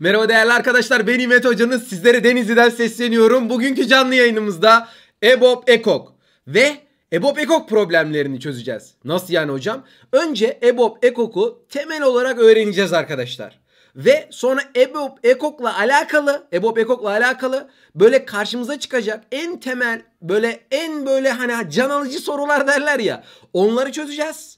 Merhaba değerli arkadaşlar ben İmet Hoca'nız sizlere Denizli'den sesleniyorum. Bugünkü canlı yayınımızda EBOB EKOK ve EBOB EKOK problemlerini çözeceğiz. Nasıl yani hocam? Önce EBOB EKOK'u temel olarak öğreneceğiz arkadaşlar. Ve sonra EBOB EKOK'la alakalı, EBOB EKOK'la alakalı böyle karşımıza çıkacak en temel böyle en böyle hani can alıcı sorular derler ya onları çözeceğiz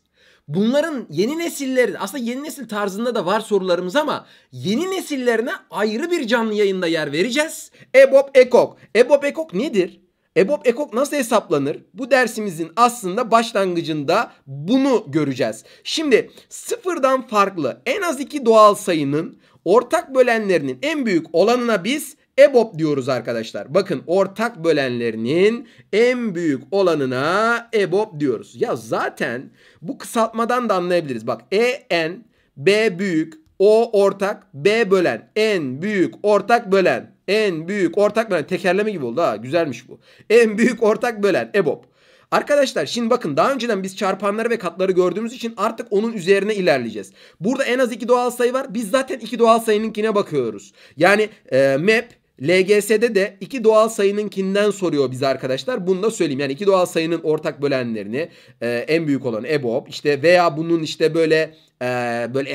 bunların yeni nesillerin aslında yeni nesil tarzında da var sorularımız ama yeni nesillerine ayrı bir canlı yayında yer vereceğiz. Ebop EKOK. Ebop EKOK nedir? Ebop EKOK nasıl hesaplanır? Bu dersimizin aslında başlangıcında bunu göreceğiz. Şimdi sıfırdan farklı en az iki doğal sayının ortak bölenlerinin en büyük olanına biz EBOB diyoruz arkadaşlar. Bakın ortak bölenlerinin en büyük olanına EBOB diyoruz. Ya zaten bu kısaltmadan da anlayabiliriz. Bak EN B büyük O ortak B bölen en büyük ortak bölen en büyük ortak bölen tekerleme gibi oldu ha güzelmiş bu. En büyük ortak bölen EBOB. Arkadaşlar şimdi bakın daha önceden biz çarpanları ve katları gördüğümüz için artık onun üzerine ilerleyeceğiz. Burada en az iki doğal sayı var. Biz zaten iki doğal sayınınkine bakıyoruz. Yani e, map e LGS'de de iki doğal sayınınkinden soruyor bize arkadaşlar. Bunu da söyleyeyim. Yani iki doğal sayının ortak bölenlerini e, en büyük olan EBOB işte veya bunun işte böyle e, böyle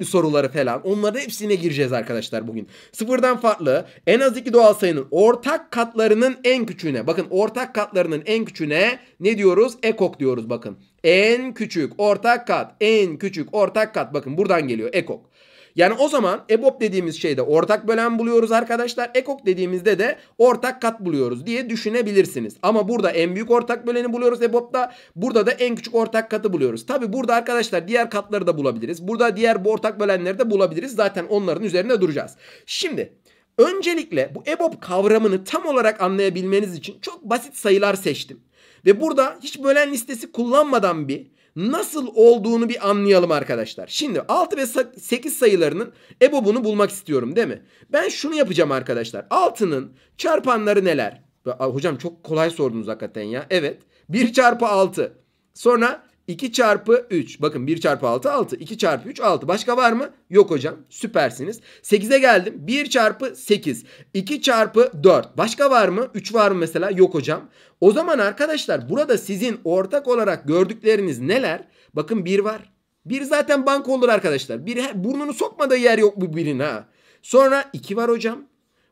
e, soruları falan onların hepsine gireceğiz arkadaşlar bugün. Sıfırdan farklı en az iki doğal sayının ortak katlarının en küçüğüne bakın ortak katlarının en küçüğüne ne diyoruz? EKOK diyoruz bakın. En küçük ortak kat en küçük ortak kat bakın buradan geliyor EKOK. Yani o zaman EBOB dediğimiz şeyde ortak bölen buluyoruz arkadaşlar. EKOK dediğimizde de ortak kat buluyoruz diye düşünebilirsiniz. Ama burada en büyük ortak böleni buluyoruz EBOB'da. Burada da en küçük ortak katı buluyoruz. Tabi burada arkadaşlar diğer katları da bulabiliriz. Burada diğer bu ortak bölenleri de bulabiliriz. Zaten onların üzerinde duracağız. Şimdi öncelikle bu EBOB kavramını tam olarak anlayabilmeniz için çok basit sayılar seçtim. Ve burada hiç bölen listesi kullanmadan bir nasıl olduğunu bir anlayalım arkadaşlar. Şimdi 6 ve 8 sayılarının ebobunu bulmak istiyorum değil mi? Ben şunu yapacağım arkadaşlar. 6'nın çarpanları neler? Hocam çok kolay sordunuz hakikaten ya. Evet. 1 çarpı 6. Sonra 2 çarpı 3. Bakın 1 çarpı 6 6. 2 çarpı 3 6. Başka var mı? Yok hocam. Süpersiniz. 8'e geldim. 1 çarpı 8. 2 çarpı 4. Başka var mı? 3 var mı mesela? Yok hocam. O zaman arkadaşlar burada sizin ortak olarak gördükleriniz neler? Bakın 1 var. 1 zaten bank olur arkadaşlar. Bir burnunu sokmadığı yer yok bu birin ha. Sonra 2 var hocam.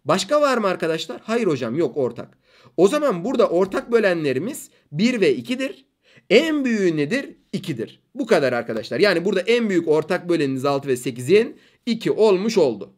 Başka var mı arkadaşlar? Hayır hocam yok ortak. O zaman burada ortak bölenlerimiz 1 ve 2'dir. En büyüğü nedir? 2'dir. Bu kadar arkadaşlar. Yani burada en büyük ortak böleniniz 6 ve 8'in 2 olmuş oldu.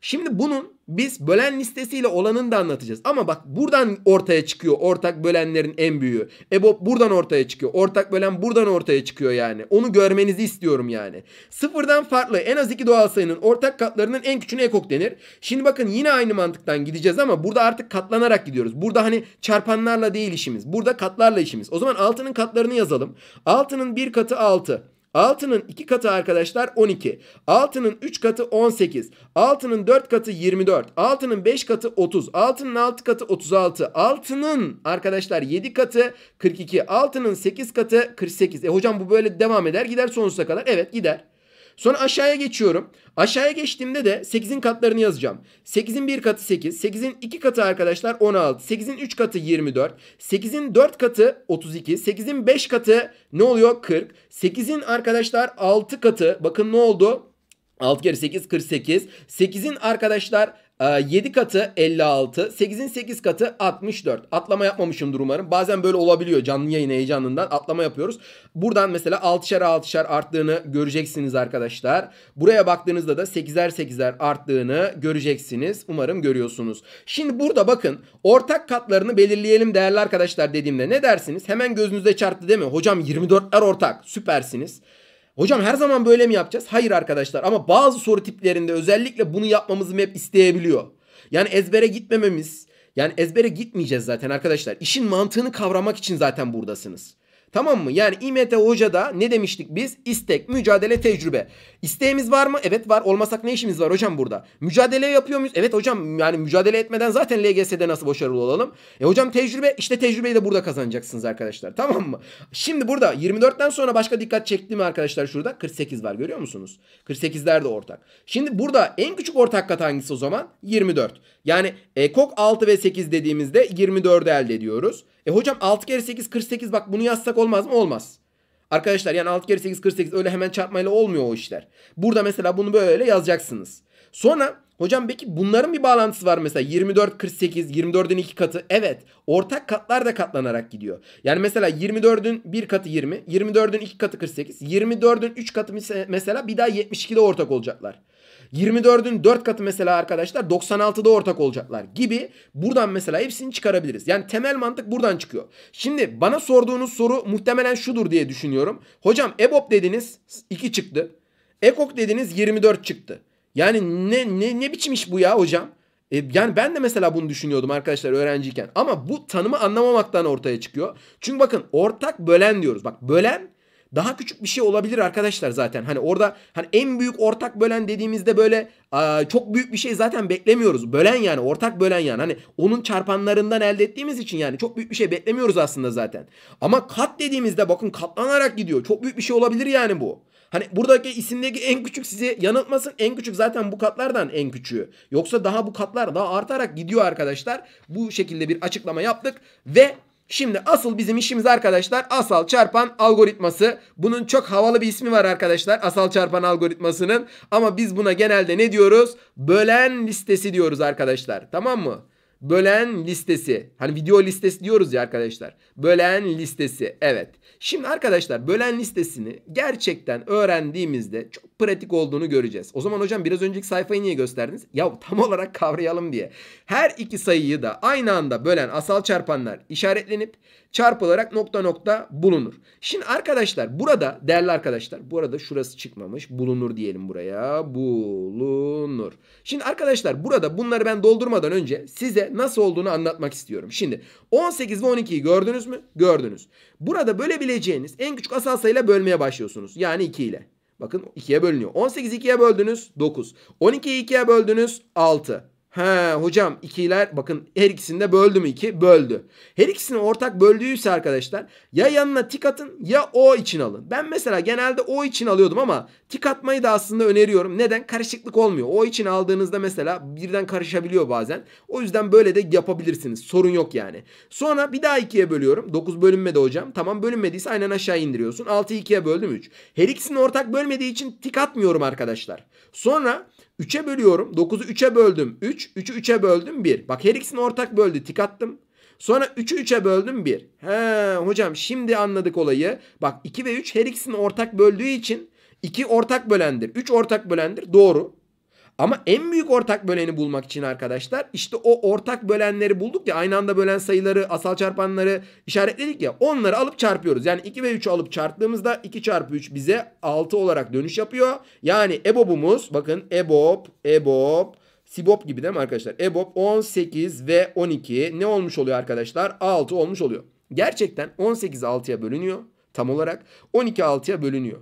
Şimdi bunun biz bölen listesiyle olanını da anlatacağız. Ama bak buradan ortaya çıkıyor ortak bölenlerin en büyüğü. Ebo buradan ortaya çıkıyor. Ortak bölen buradan ortaya çıkıyor yani. Onu görmenizi istiyorum yani. Sıfırdan farklı en az iki doğal sayının ortak katlarının en küçüğüne ekok denir. Şimdi bakın yine aynı mantıktan gideceğiz ama burada artık katlanarak gidiyoruz. Burada hani çarpanlarla değil işimiz. Burada katlarla işimiz. O zaman altının katlarını yazalım. Altının bir katı altı. 6'nın 2 katı arkadaşlar 12. 6'nın 3 katı 18. 6'nın 4 katı 24. 6'nın 5 katı 30. 6'nın 6 katı 36. 6'nın arkadaşlar 7 katı 42. 6'nın 8 katı 48. E hocam bu böyle devam eder gider sonsuza kadar. Evet gider. Sonra aşağıya geçiyorum. Aşağıya geçtiğimde de 8'in katlarını yazacağım. 8'in 1 katı 8. 8'in 2 katı arkadaşlar 16. 8'in 3 katı 24. 8'in 4 katı 32. 8'in 5 katı ne oluyor? 40. 8'in arkadaşlar 6 katı bakın ne oldu? 6 kere 8 48. 8'in arkadaşlar 7 ee, katı 56. 8'in 8 katı 64. Atlama yapmamışımdır umarım. Bazen böyle olabiliyor canlı yayın heyecanından. Atlama yapıyoruz. Buradan mesela 6'şer 6'şer arttığını göreceksiniz arkadaşlar. Buraya baktığınızda da 8'er 8'er arttığını göreceksiniz. Umarım görüyorsunuz. Şimdi burada bakın ortak katlarını belirleyelim değerli arkadaşlar dediğimde ne dersiniz? Hemen gözünüze çarptı değil mi? Hocam 24'ler ortak süpersiniz. Hocam her zaman böyle mi yapacağız? Hayır arkadaşlar ama bazı soru tiplerinde özellikle bunu yapmamızı hep isteyebiliyor. Yani ezbere gitmememiz, yani ezbere gitmeyeceğiz zaten arkadaşlar. İşin mantığını kavramak için zaten buradasınız. Tamam mı? Yani İMT Hoca'da ne demiştik biz? İstek, mücadele, tecrübe. İsteğimiz var mı? Evet var. Olmasak ne işimiz var hocam burada? Mücadele yapıyor muyuz? Evet hocam yani mücadele etmeden zaten LGS'de nasıl başarılı olalım? E hocam tecrübe işte tecrübeyi de burada kazanacaksınız arkadaşlar. Tamam mı? Şimdi burada 24'ten sonra başka dikkat çekti mi arkadaşlar şurada? 48 var görüyor musunuz? 48'ler de ortak. Şimdi burada en küçük ortak kat hangisi o zaman? 24. Yani EKOK 6 ve 8 dediğimizde 24'ü elde ediyoruz. E hocam 6 kere 8 48 bak bunu yazsak olmaz mı? Olmaz. Arkadaşlar yani 6 kere 8 48 öyle hemen çarpmayla olmuyor o işler. Burada mesela bunu böyle yazacaksınız. Sonra hocam peki bunların bir bağlantısı var mesela 24 48 24'ün 2 katı. Evet ortak katlar da katlanarak gidiyor. Yani mesela 24'ün 1 katı 20 24'ün 2 katı 48 24'ün 3 katı mesela bir daha 72'de ortak olacaklar. 24'ün 4 katı mesela arkadaşlar 96'da ortak olacaklar gibi buradan mesela hepsini çıkarabiliriz. Yani temel mantık buradan çıkıyor. Şimdi bana sorduğunuz soru muhtemelen şudur diye düşünüyorum. Hocam EBOB dediniz 2 çıktı. EKOK dediniz 24 çıktı. Yani ne, ne, ne biçim iş bu ya hocam? E, yani ben de mesela bunu düşünüyordum arkadaşlar öğrenciyken. Ama bu tanımı anlamamaktan ortaya çıkıyor. Çünkü bakın ortak bölen diyoruz. Bak bölen daha küçük bir şey olabilir arkadaşlar zaten. Hani orada hani en büyük ortak bölen dediğimizde böyle çok büyük bir şey zaten beklemiyoruz. Bölen yani ortak bölen yani. Hani onun çarpanlarından elde ettiğimiz için yani çok büyük bir şey beklemiyoruz aslında zaten. Ama kat dediğimizde bakın katlanarak gidiyor. Çok büyük bir şey olabilir yani bu. Hani buradaki isimdeki en küçük sizi yanıltmasın. En küçük zaten bu katlardan en küçüğü. Yoksa daha bu katlar daha artarak gidiyor arkadaşlar. Bu şekilde bir açıklama yaptık ve Şimdi asıl bizim işimiz arkadaşlar asal çarpan algoritması. Bunun çok havalı bir ismi var arkadaşlar asal çarpan algoritmasının. Ama biz buna genelde ne diyoruz? Bölen listesi diyoruz arkadaşlar. Tamam mı? Bölen listesi. Hani video listesi diyoruz ya arkadaşlar. Bölen listesi. Evet. Şimdi arkadaşlar bölen listesini gerçekten öğrendiğimizde çok pratik olduğunu göreceğiz. O zaman hocam biraz önceki sayfayı niye gösterdiniz? Ya tam olarak kavrayalım diye. Her iki sayıyı da aynı anda bölen asal çarpanlar işaretlenip çarpılarak nokta nokta bulunur. Şimdi arkadaşlar burada değerli arkadaşlar burada şurası çıkmamış bulunur diyelim buraya bulunur. Şimdi arkadaşlar burada bunları ben doldurmadan önce size nasıl olduğunu anlatmak istiyorum. Şimdi 18 ve 12'yi gördünüz mü? Gördünüz. Burada bölebileceğiniz en küçük asal sayıyla bölmeye başlıyorsunuz. Yani 2 ile. Bakın 2'ye bölünüyor. 18'i 2'ye böldünüz 9. 12'yi 2'ye böldünüz 6. He hocam ikiler bakın her ikisini de böldü mü iki? Böldü. Her ikisini ortak böldüyse arkadaşlar ya yanına tik atın ya o için alın. Ben mesela genelde o için alıyordum ama tik atmayı da aslında öneriyorum. Neden? Karışıklık olmuyor. O için aldığınızda mesela birden karışabiliyor bazen. O yüzden böyle de yapabilirsiniz. Sorun yok yani. Sonra bir daha ikiye bölüyorum. 9 bölünmedi hocam. Tamam bölünmediyse aynen aşağı indiriyorsun. 6'yı ikiye böldüm 3. Her ikisini ortak bölmediği için tik atmıyorum arkadaşlar. Sonra 3'e bölüyorum. 9'u 3'e böldüm 3. 3'ü 3'e böldüm 1. Bak her ikisini ortak böldü. Tik attım. Sonra 3'ü 3'e böldüm 1. He hocam şimdi anladık olayı. Bak 2 ve 3 her ikisini ortak böldüğü için 2 ortak bölendir. 3 ortak bölendir. Doğru. Ama en büyük ortak böleni bulmak için arkadaşlar işte o ortak bölenleri bulduk ya aynı anda bölen sayıları asal çarpanları işaretledik ya onları alıp çarpıyoruz. Yani 2 ve 3'ü alıp çarptığımızda 2 çarpı 3 bize 6 olarak dönüş yapıyor. Yani EBOB'umuz bakın EBOB, EBOB, SIBOB gibi değil mi arkadaşlar? EBOB 18 ve 12 ne olmuş oluyor arkadaşlar? 6 olmuş oluyor. Gerçekten 18 6'ya bölünüyor tam olarak 12 6'ya bölünüyor.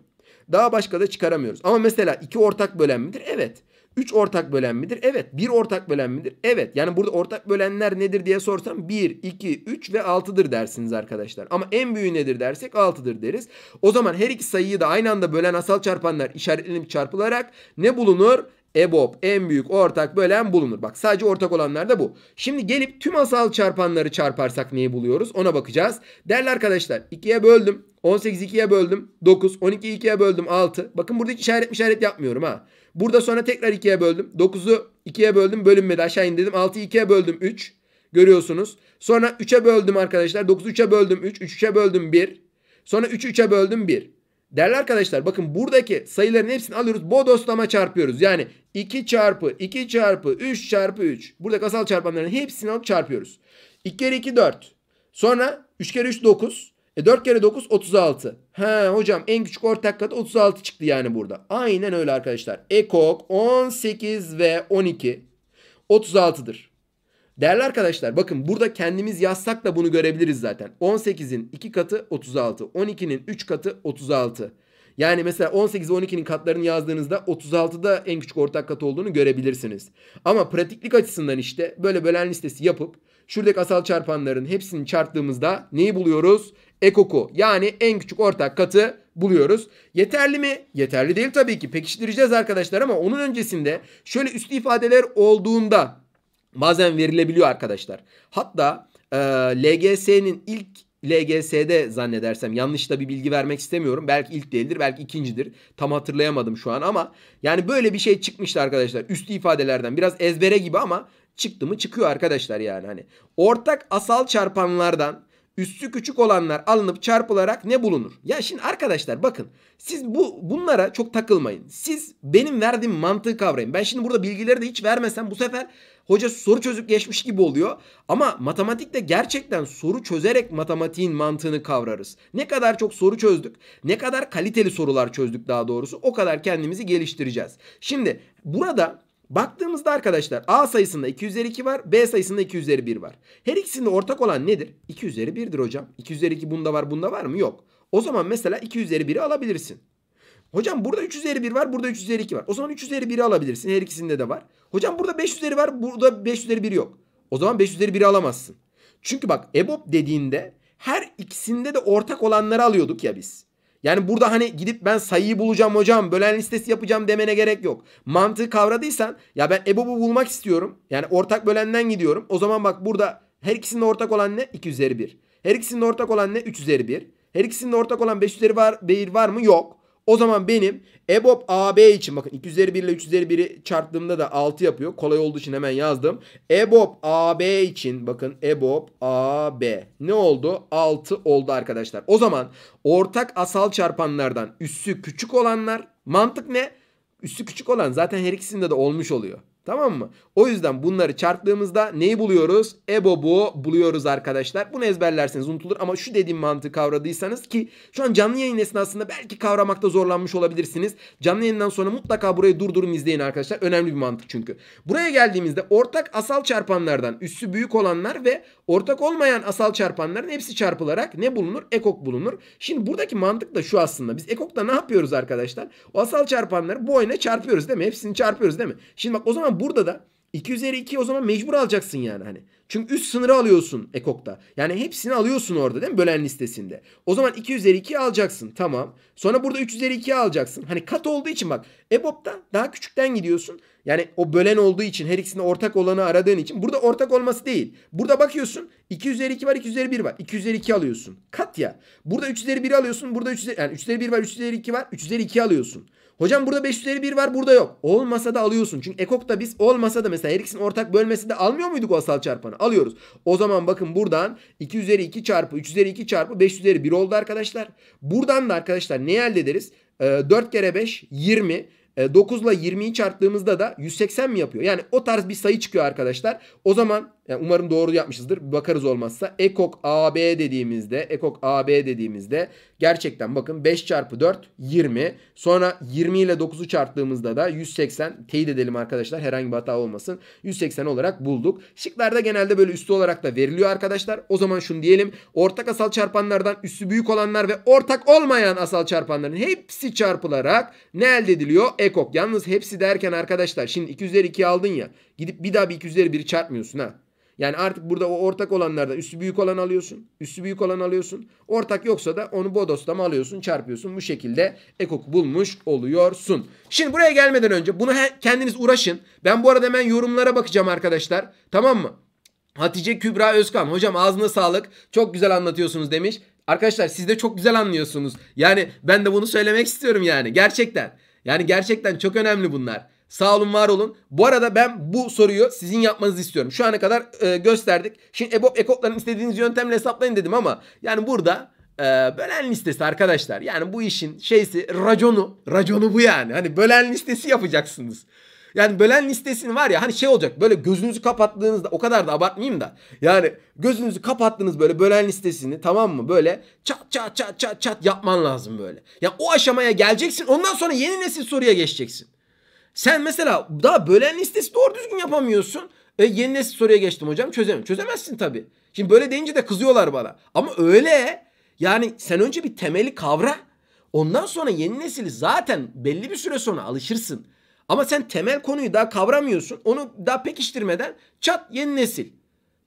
Daha başka da çıkaramıyoruz. Ama mesela 2 ortak bölen midir? Evet. 3 ortak bölen midir? Evet. 1 ortak bölen midir? Evet. Yani burada ortak bölenler nedir diye sorsam 1, 2, 3 ve 6'dır dersiniz arkadaşlar. Ama en büyüğü nedir dersek 6'dır deriz. O zaman her iki sayıyı da aynı anda bölen asal çarpanlar işaretlenip çarpılarak ne bulunur? EBOB en büyük ortak bölen bulunur. Bak sadece ortak olanlar da bu. Şimdi gelip tüm asal çarpanları çarparsak neyi buluyoruz ona bakacağız. Değerli arkadaşlar 2'ye böldüm. 18 2'ye böldüm 9. 12 2'ye böldüm 6. Bakın burada hiç işaret işaret yapmıyorum ha. Burada sonra tekrar 2'ye böldüm. 9'u 2'ye böldüm bölünmedi aşağı indirdim. 6'yı 2'ye böldüm 3. Görüyorsunuz. Sonra 3'e böldüm arkadaşlar. 9'u 3'e böldüm 3. 3 3'e böldüm 1. Sonra 3'ü 3'e böldüm 1. Değerli arkadaşlar bakın buradaki sayıların hepsini alıyoruz. Bodoslama çarpıyoruz. Yani 2 çarpı 2 çarpı 3 çarpı 3. Burada asal çarpanların hepsini alıp çarpıyoruz. 2 kere 2 4. Sonra 3 kere 3 9. E 4 kere 9 36. He hocam en küçük ortak katı 36 çıktı yani burada. Aynen öyle arkadaşlar. Ekok 18 ve 12 36'dır. Değerli arkadaşlar bakın burada kendimiz yazsak da bunu görebiliriz zaten. 18'in 2 katı 36. 12'nin 3 katı 36. Yani mesela 18 ve 12'nin katlarını yazdığınızda 36'da en küçük ortak kat olduğunu görebilirsiniz. Ama pratiklik açısından işte böyle bölen listesi yapıp şuradaki asal çarpanların hepsini çarptığımızda neyi buluyoruz? ekoku yani en küçük ortak katı buluyoruz. Yeterli mi? Yeterli değil tabii ki. Pekiştireceğiz arkadaşlar ama onun öncesinde şöyle üstü ifadeler olduğunda bazen verilebiliyor arkadaşlar. Hatta e, LGS'nin ilk LGS'de zannedersem yanlış da bir bilgi vermek istemiyorum. Belki ilk değildir belki ikincidir. Tam hatırlayamadım şu an ama yani böyle bir şey çıkmıştı arkadaşlar. Üstü ifadelerden biraz ezbere gibi ama çıktı mı çıkıyor arkadaşlar yani hani. Ortak asal çarpanlardan Üstü küçük olanlar alınıp çarpılarak ne bulunur? Ya şimdi arkadaşlar bakın siz bu bunlara çok takılmayın. Siz benim verdiğim mantığı kavrayın. Ben şimdi burada bilgileri de hiç vermesem bu sefer hoca soru çözüp geçmiş gibi oluyor. Ama matematikte gerçekten soru çözerek matematiğin mantığını kavrarız. Ne kadar çok soru çözdük, ne kadar kaliteli sorular çözdük daha doğrusu o kadar kendimizi geliştireceğiz. Şimdi burada Baktığımızda arkadaşlar A sayısında 2 üzeri 2 var. B sayısında 2 üzeri 1 var. Her ikisinde ortak olan nedir? 2 üzeri 1'dir hocam. 2 üzeri 2 bunda var bunda var mı? Yok. O zaman mesela 2 üzeri 1'i alabilirsin. Hocam burada 3 üzeri 1 var burada 3 üzeri 2 var. O zaman 3 üzeri 1'i alabilirsin. Her ikisinde de var. Hocam burada 5 üzeri var burada 5 üzeri 1 yok. O zaman 5 üzeri 1'i alamazsın. Çünkü bak EBOB dediğinde her ikisinde de ortak olanları alıyorduk ya biz. Yani burada hani gidip ben sayıyı bulacağım hocam bölen listesi yapacağım demene gerek yok. Mantığı kavradıysan ya ben EBOB'u bulmak istiyorum. Yani ortak bölenden gidiyorum. O zaman bak burada her ikisinde ortak olan ne? 2 üzeri 1. Her ikisinde ortak olan ne? 3 üzeri 1. Her ikisinde ortak olan 5 üzeri var, 1 var mı? Yok. O zaman benim EBOB AB için bakın 2 üzeri 1 ile 3 üzeri 1'i çarptığımda da 6 yapıyor. Kolay olduğu için hemen yazdım. EBOB AB için bakın EBOB AB ne oldu? 6 oldu arkadaşlar. O zaman ortak asal çarpanlardan üssü küçük olanlar mantık ne? Üssü küçük olan zaten her ikisinde de olmuş oluyor. Tamam mı? O yüzden bunları çarptığımızda neyi buluyoruz? EBOB'u buluyoruz arkadaşlar. Bunu ezberlerseniz unutulur ama şu dediğim mantığı kavradıysanız ki şu an canlı yayın esnasında belki kavramakta zorlanmış olabilirsiniz. Canlı yayından sonra mutlaka burayı durdurun izleyin arkadaşlar. Önemli bir mantık çünkü. Buraya geldiğimizde ortak asal çarpanlardan üssü büyük olanlar ve Ortak olmayan asal çarpanların hepsi çarpılarak ne bulunur? Ekok bulunur. Şimdi buradaki mantık da şu aslında. Biz ekokta ne yapıyoruz arkadaşlar? O asal çarpanları bu oyuna çarpıyoruz değil mi? Hepsini çarpıyoruz değil mi? Şimdi bak o zaman burada da 2 üzeri 2 o zaman mecbur alacaksın yani hani. Çünkü üst sınırı alıyorsun ekokta. Yani hepsini alıyorsun orada değil mi? Bölen listesinde. O zaman 2 üzeri 2 alacaksın. Tamam. Sonra burada 3 üzeri 2 alacaksın. Hani kat olduğu için bak. EBOB'da daha küçükten gidiyorsun. Yani o bölen olduğu için her ikisinde ortak olanı aradığın için. Burada ortak olması değil. Burada bakıyorsun. 2 üzeri 2 var 2 üzeri 1 var. 2 üzeri 2 alıyorsun. Kat ya. Burada 3 üzeri 1 alıyorsun. Burada 3 üzeri, yani 3 üzeri 1 var 3 üzeri 2 var. 3 üzeri 2 alıyorsun. Hocam burada 551 var burada yok. Olmasa da alıyorsun. Çünkü Ekok'ta biz olmasa da mesela her ikisinin ortak bölmesinde almıyor muyduk o asal çarpanı? Alıyoruz. O zaman bakın buradan 2 üzeri 2 çarpı 3 üzeri 2 çarpı 5 üzeri 1 oldu arkadaşlar. Buradan da arkadaşlar ne elde ederiz? E, ee, 4 kere 5 20. 9 ile 20'yi çarptığımızda da 180 mi yapıyor? Yani o tarz bir sayı çıkıyor arkadaşlar. O zaman yani umarım doğru yapmışızdır. Bakarız olmazsa. Ekok AB dediğimizde Ekok AB dediğimizde gerçekten bakın 5 çarpı 4 20. Sonra 20 ile 9'u çarptığımızda da 180 teyit edelim arkadaşlar. Herhangi bir hata olmasın. 180 olarak bulduk. Şıklarda genelde böyle üstü olarak da veriliyor arkadaşlar. O zaman şunu diyelim. Ortak asal çarpanlardan üssü büyük olanlar ve ortak olmayan asal çarpanların hepsi çarpılarak ne elde ediliyor? Ekok. Yalnız hepsi derken arkadaşlar şimdi 2 üzeri 2 aldın ya. Gidip bir daha bir 2 üzeri 1'i çarpmıyorsun ha. Yani artık burada o ortak olanlardan üstü büyük olan alıyorsun. Üstü büyük olan alıyorsun. Ortak yoksa da onu bodoslama alıyorsun çarpıyorsun. Bu şekilde ekok bulmuş oluyorsun. Şimdi buraya gelmeden önce bunu kendiniz uğraşın. Ben bu arada hemen yorumlara bakacağım arkadaşlar. Tamam mı? Hatice Kübra Özkan hocam ağzına sağlık çok güzel anlatıyorsunuz demiş. Arkadaşlar siz de çok güzel anlıyorsunuz. Yani ben de bunu söylemek istiyorum yani gerçekten. Yani gerçekten çok önemli bunlar. Sağ olun var olun. Bu arada ben bu soruyu sizin yapmanızı istiyorum. Şu ana kadar e, gösterdik. Şimdi EBOB ekopların istediğiniz yöntemle hesaplayın dedim ama yani burada e, bölen listesi arkadaşlar. Yani bu işin şeysi raconu. Raconu bu yani. Hani bölen listesi yapacaksınız. Yani bölen listesini var ya hani şey olacak böyle gözünüzü kapattığınızda o kadar da abartmayayım da. Yani gözünüzü kapattınız böyle bölen listesini tamam mı böyle çat çat çat çat çat yapman lazım böyle. Ya yani o aşamaya geleceksin ondan sonra yeni nesil soruya geçeceksin. Sen mesela daha bölen listesi doğru düzgün yapamıyorsun. E, yeni nesil soruya geçtim hocam çözemem. Çözemezsin tabii. Şimdi böyle deyince de kızıyorlar bana. Ama öyle yani sen önce bir temeli kavra. Ondan sonra yeni nesili zaten belli bir süre sonra alışırsın. Ama sen temel konuyu daha kavramıyorsun. Onu daha pekiştirmeden çat yeni nesil.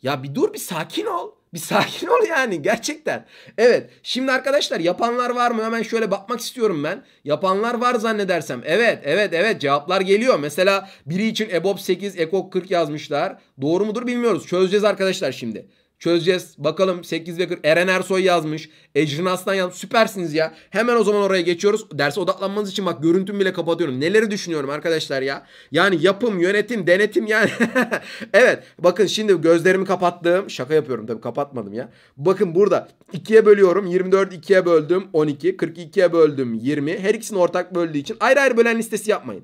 Ya bir dur bir sakin ol. Bir sakin ol yani gerçekten. Evet şimdi arkadaşlar yapanlar var mı? Hemen şöyle bakmak istiyorum ben. Yapanlar var zannedersem. Evet evet evet cevaplar geliyor. Mesela biri için EBOB 8 EKOK 40 yazmışlar. Doğru mudur bilmiyoruz. Çözeceğiz arkadaşlar şimdi. Çözeceğiz. Bakalım 8 ve 40. Eren Ersoy yazmış. Ecrin Aslan yazmış. Süpersiniz ya. Hemen o zaman oraya geçiyoruz. Derse odaklanmanız için bak görüntüm bile kapatıyorum. Neleri düşünüyorum arkadaşlar ya. Yani yapım, yönetim, denetim yani. evet. Bakın şimdi gözlerimi kapattım. Şaka yapıyorum tabii kapatmadım ya. Bakın burada 2'ye bölüyorum. 24 2'ye böldüm. 12. 42'ye böldüm. 20. Her ikisini ortak böldüğü için ayrı ayrı bölen listesi yapmayın.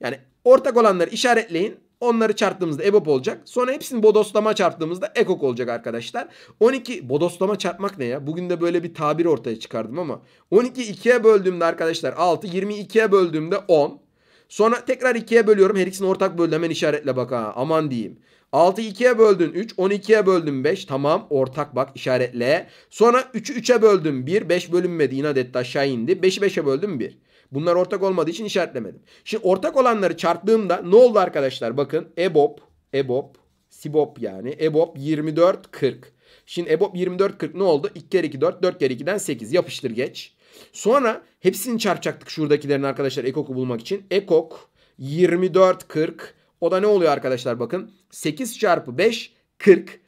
Yani ortak olanları işaretleyin. Onları çarptığımızda EBOB olacak. Sonra hepsini bodoslama çarptığımızda EKOK olacak arkadaşlar. 12 bodoslama çarpmak ne ya? Bugün de böyle bir tabir ortaya çıkardım ama. 12 2'ye böldüğümde arkadaşlar 6. 20 22'ye böldüğümde 10. Sonra tekrar 2'ye bölüyorum. Her ikisini ortak böldüm. Hemen işaretle bak ha. Aman diyeyim. 6 2'ye böldün 3. 12'ye böldüm 5. Tamam ortak bak işaretle. Sonra 3'ü 3'e böldüm 1. 5 bölünmedi inat etti aşağı indi. 5'i 5'e böldüm 1. Bunlar ortak olmadığı için işaretlemedim. Şimdi ortak olanları çarptığımda ne oldu arkadaşlar? Bakın EBOB, EBOB, SIBOB yani. EBOB 24 40. Şimdi EBOB 24 40 ne oldu? 2 kere 2 4, 4 kere 2'den 8. Yapıştır geç. Sonra hepsini çarpacaktık şuradakilerin arkadaşlar EKOK'u bulmak için. EKOK 24 40. O da ne oluyor arkadaşlar bakın. 8 çarpı 5 40.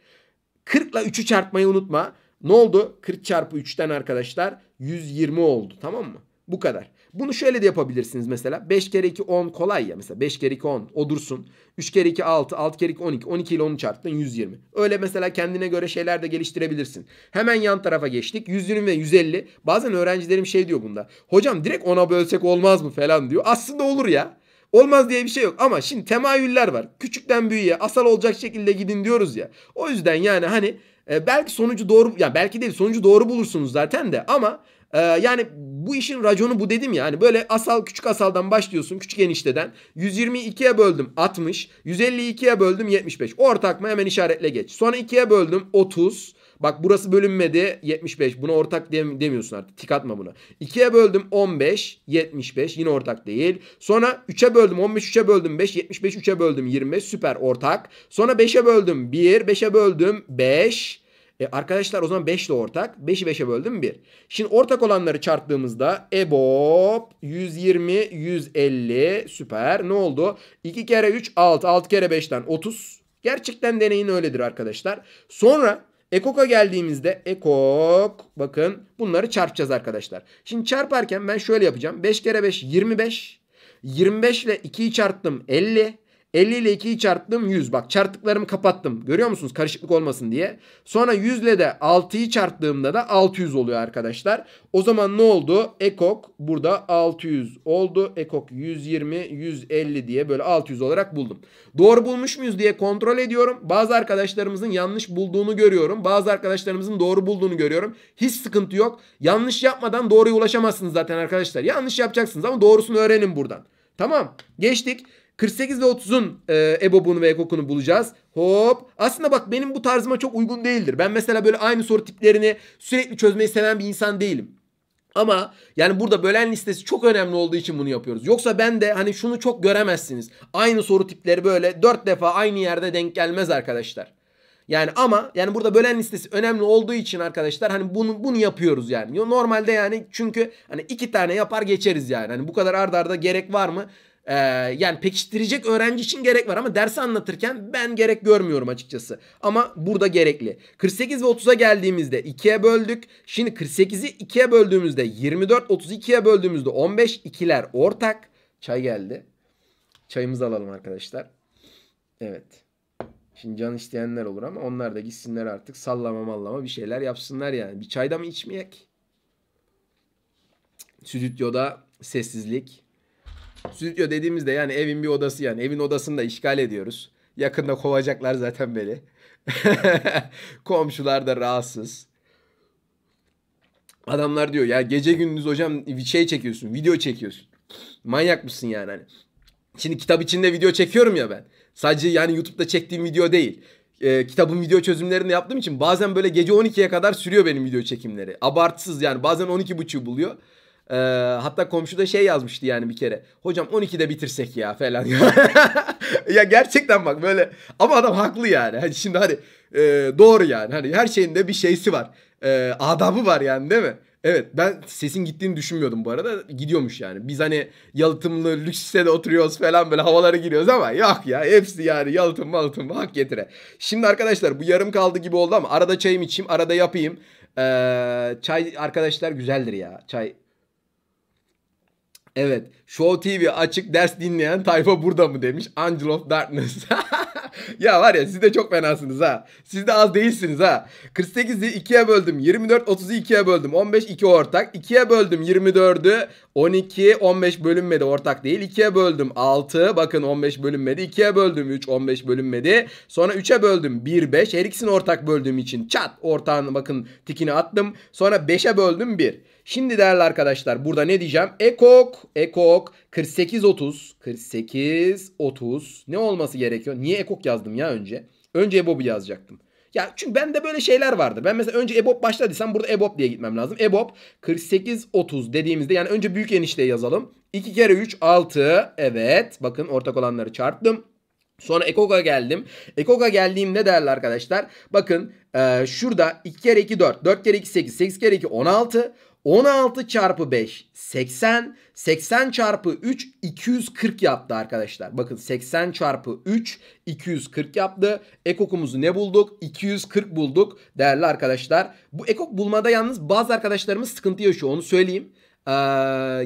40 ile 3'ü çarpmayı unutma. Ne oldu? 40 çarpı 3'ten arkadaşlar 120 oldu tamam mı? Bu kadar. Bunu şöyle de yapabilirsiniz mesela. 5 kere 2 10 kolay ya. Mesela 5 kere 2 10 o dursun. 3 kere 2 6, 6 kere 2 12. 12 ile 10'u çarptın 120. Öyle mesela kendine göre şeyler de geliştirebilirsin. Hemen yan tarafa geçtik. 120 ve 150. Bazen öğrencilerim şey diyor bunda. Hocam direkt 10'a bölsek olmaz mı falan diyor. Aslında olur ya. Olmaz diye bir şey yok ama şimdi temayüller var. Küçükten büyüğe asal olacak şekilde gidin diyoruz ya. O yüzden yani hani e, belki sonucu doğru ya belki değil sonucu doğru bulursunuz zaten de ama ee, yani bu işin raconu bu dedim ya. Yani böyle asal küçük asaldan başlıyorsun küçük enişteden. 122'ye böldüm 60. 152'ye böldüm 75. Ortak mı hemen işaretle geç. Sonra 2'ye böldüm 30. Bak burası bölünmedi 75. Buna ortak dem demiyorsun artık. Tik atma buna. 2'ye böldüm 15. 75. Yine ortak değil. Sonra 3'e böldüm 15. 3'e böldüm 5. 75. 3'e böldüm 25. Süper ortak. Sonra 5'e böldüm 1. 5'e böldüm 5. E arkadaşlar o zaman 5 ile ortak. 5'i 5'e böldüm 1. Şimdi ortak olanları çarptığımızda EBOB 120 150 süper. Ne oldu? 2 kere 3 6 6 kere 5'ten 30. Gerçekten deneyin öyledir arkadaşlar. Sonra Ekok'a geldiğimizde ekok bakın bunları çarpacağız arkadaşlar. Şimdi çarparken ben şöyle yapacağım. 5 kere 5 25. 25 ile 2'yi çarptım 50. 50 ile 2'yi çarptım 100. Bak çarptıklarımı kapattım. Görüyor musunuz? Karışıklık olmasın diye. Sonra 100 ile de 6'yı çarptığımda da 600 oluyor arkadaşlar. O zaman ne oldu? Ekok burada 600 oldu. Ekok 120, 150 diye böyle 600 olarak buldum. Doğru bulmuş muyuz diye kontrol ediyorum. Bazı arkadaşlarımızın yanlış bulduğunu görüyorum. Bazı arkadaşlarımızın doğru bulduğunu görüyorum. Hiç sıkıntı yok. Yanlış yapmadan doğruya ulaşamazsınız zaten arkadaşlar. Yanlış yapacaksınız ama doğrusunu öğrenin buradan. Tamam. Geçtik. 48 ve 30'un e, EBOB'unu ve ekokunu bulacağız. Hop. Aslında bak benim bu tarzıma çok uygun değildir. Ben mesela böyle aynı soru tiplerini sürekli çözmeyi seven bir insan değilim. Ama yani burada bölen listesi çok önemli olduğu için bunu yapıyoruz. Yoksa ben de hani şunu çok göremezsiniz. Aynı soru tipleri böyle 4 defa aynı yerde denk gelmez arkadaşlar. Yani ama yani burada bölen listesi önemli olduğu için arkadaşlar hani bunu bunu yapıyoruz yani. Normalde yani çünkü hani iki tane yapar geçeriz yani. Hani bu kadar ardarda gerek var mı? Ee, yani pekiştirecek öğrenci için gerek var ama dersi anlatırken ben gerek görmüyorum açıkçası. Ama burada gerekli. 48 ve 30'a geldiğimizde 2'ye böldük. Şimdi 48'i 2'ye böldüğümüzde 24, 32'ye böldüğümüzde 15, ikiler ortak. Çay geldi. Çayımızı alalım arkadaşlar. Evet. Şimdi can isteyenler olur ama onlar da gitsinler artık sallama mallama bir şeyler yapsınlar yani. Bir çayda mı içmeyek? Stüdyoda sessizlik. Stüdyo dediğimizde yani evin bir odası yani. Evin odasını da işgal ediyoruz. Yakında kovacaklar zaten beni. Komşular da rahatsız. Adamlar diyor ya gece gündüz hocam şey çekiyorsun, video çekiyorsun. Manyak mısın yani hani. Şimdi kitap içinde video çekiyorum ya ben. Sadece yani YouTube'da çektiğim video değil. E, kitabın video çözümlerini yaptığım için bazen böyle gece 12'ye kadar sürüyor benim video çekimleri. Abartsız yani bazen 12.30'u buluyor. Ee, hatta komşu da şey yazmıştı yani bir kere. Hocam 12'de bitirsek ya falan. ya gerçekten bak böyle ama adam haklı yani. Hani şimdi hani e, doğru yani. Hani her şeyin de bir şeysi var. E, adabı var yani değil mi? Evet ben sesin gittiğini düşünmüyordum bu arada. Gidiyormuş yani. Biz hani yalıtımlı lüks de oturuyoruz falan böyle havalara giriyoruz ama yok ya hepsi yani yalıtım malıtım hak getire. Şimdi arkadaşlar bu yarım kaldı gibi oldu ama arada çayım içeyim arada yapayım. Ee, çay arkadaşlar güzeldir ya. Çay Evet. Show TV açık ders dinleyen tayfa burada mı demiş. Angel of Darkness. ya var ya siz de çok fenasınız ha. Siz de az değilsiniz ha. 48'i 2'ye böldüm. 24 30'u 2'ye böldüm. 15 2 ortak. 2'ye böldüm 24'ü. 12 15 bölünmedi ortak değil. 2'ye böldüm 6. Bakın 15 bölünmedi. 2'ye böldüm 3 15 bölünmedi. Sonra 3'e böldüm 1 5. Her ikisini ortak böldüğüm için çat ortağını bakın tikini attım. Sonra 5'e böldüm 1. Şimdi değerli arkadaşlar burada ne diyeceğim? Ekok, ekok 4830, 4830 ne olması gerekiyor? Niye ekok yazdım ya önce? Önce EBOB'u yazacaktım. Ya çünkü bende böyle şeyler vardı. Ben mesela önce EBOB başladıysam burada EBOB diye gitmem lazım. EBOB 4830 dediğimizde yani önce büyük enişteyi yazalım. 2 kere 3 6 evet bakın ortak olanları çarptım. Sonra Ekok'a geldim. Ekok'a geldiğimde değerli arkadaşlar bakın e, şurada 2 kere 2 4, 4 kere 2 8, 8 kere 2 16. 16 çarpı 5 80. 80 çarpı 3 240 yaptı arkadaşlar. Bakın 80 çarpı 3 240 yaptı. Ekokumuzu ne bulduk? 240 bulduk değerli arkadaşlar. Bu ekok bulmada yalnız bazı arkadaşlarımız sıkıntı yaşıyor onu söyleyeyim. Ee,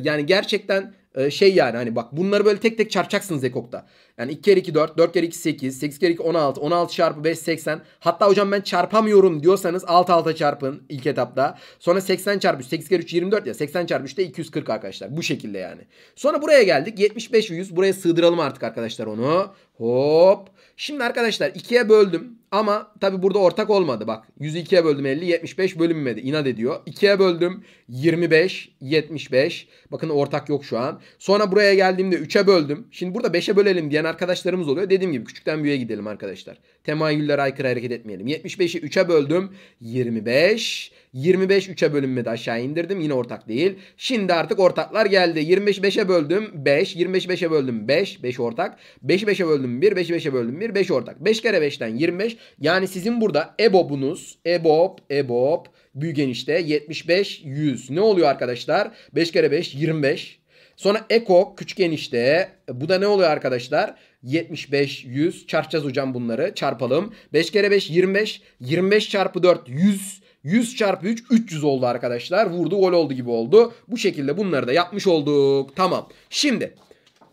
yani gerçekten e, şey yani hani bak bunları böyle tek tek çarpacaksınız ekokta. Yani 2 kere 2 4, 4 kere 2 8, 8 kere 2 16, 16 çarpı 5 80. Hatta hocam ben çarpamıyorum diyorsanız alt alta çarpın ilk etapta. Sonra 80 çarpı 8 kere 3 24 ya 80 çarpı 3 de 240 arkadaşlar. Bu şekilde yani. Sonra buraya geldik. 75 ve 100 buraya sığdıralım artık arkadaşlar onu. Hop. Şimdi arkadaşlar 2'ye böldüm. Ama tabi burada ortak olmadı bak. 102'ye böldüm 50 75 bölünmedi. İnat ediyor. 2'ye böldüm 25 75. Bakın ortak yok şu an. Sonra buraya geldiğimde 3'e böldüm. Şimdi burada 5'e bölelim diyen arkadaşlarımız oluyor. Dediğim gibi küçükten büyüğe gidelim arkadaşlar. Temayüllere aykırı hareket etmeyelim. 75'i 3'e böldüm 25. 25 3'e bölünmedi aşağı indirdim. Yine ortak değil. Şimdi artık ortaklar geldi. 25 5'e böldüm 5. 25 5'e böldüm 5. 5 ortak. 5 5'e böldüm 1. 5 5'e böldüm 1. 5 ortak. 5 kere 5'ten 25. Yani sizin burada EBOB'unuz, EBOB, EBOB büyük genişte 75, 100. Ne oluyor arkadaşlar? 5 kere 5, 25. Sonra eko küçük genişte Bu da ne oluyor arkadaşlar? 75, 100. Çarpacağız hocam bunları. Çarpalım. 5 kere 5, 25. 25 çarpı 4, 100. 100 çarpı 3, 300 oldu arkadaşlar. Vurdu, gol oldu gibi oldu. Bu şekilde bunları da yapmış olduk. Tamam. Şimdi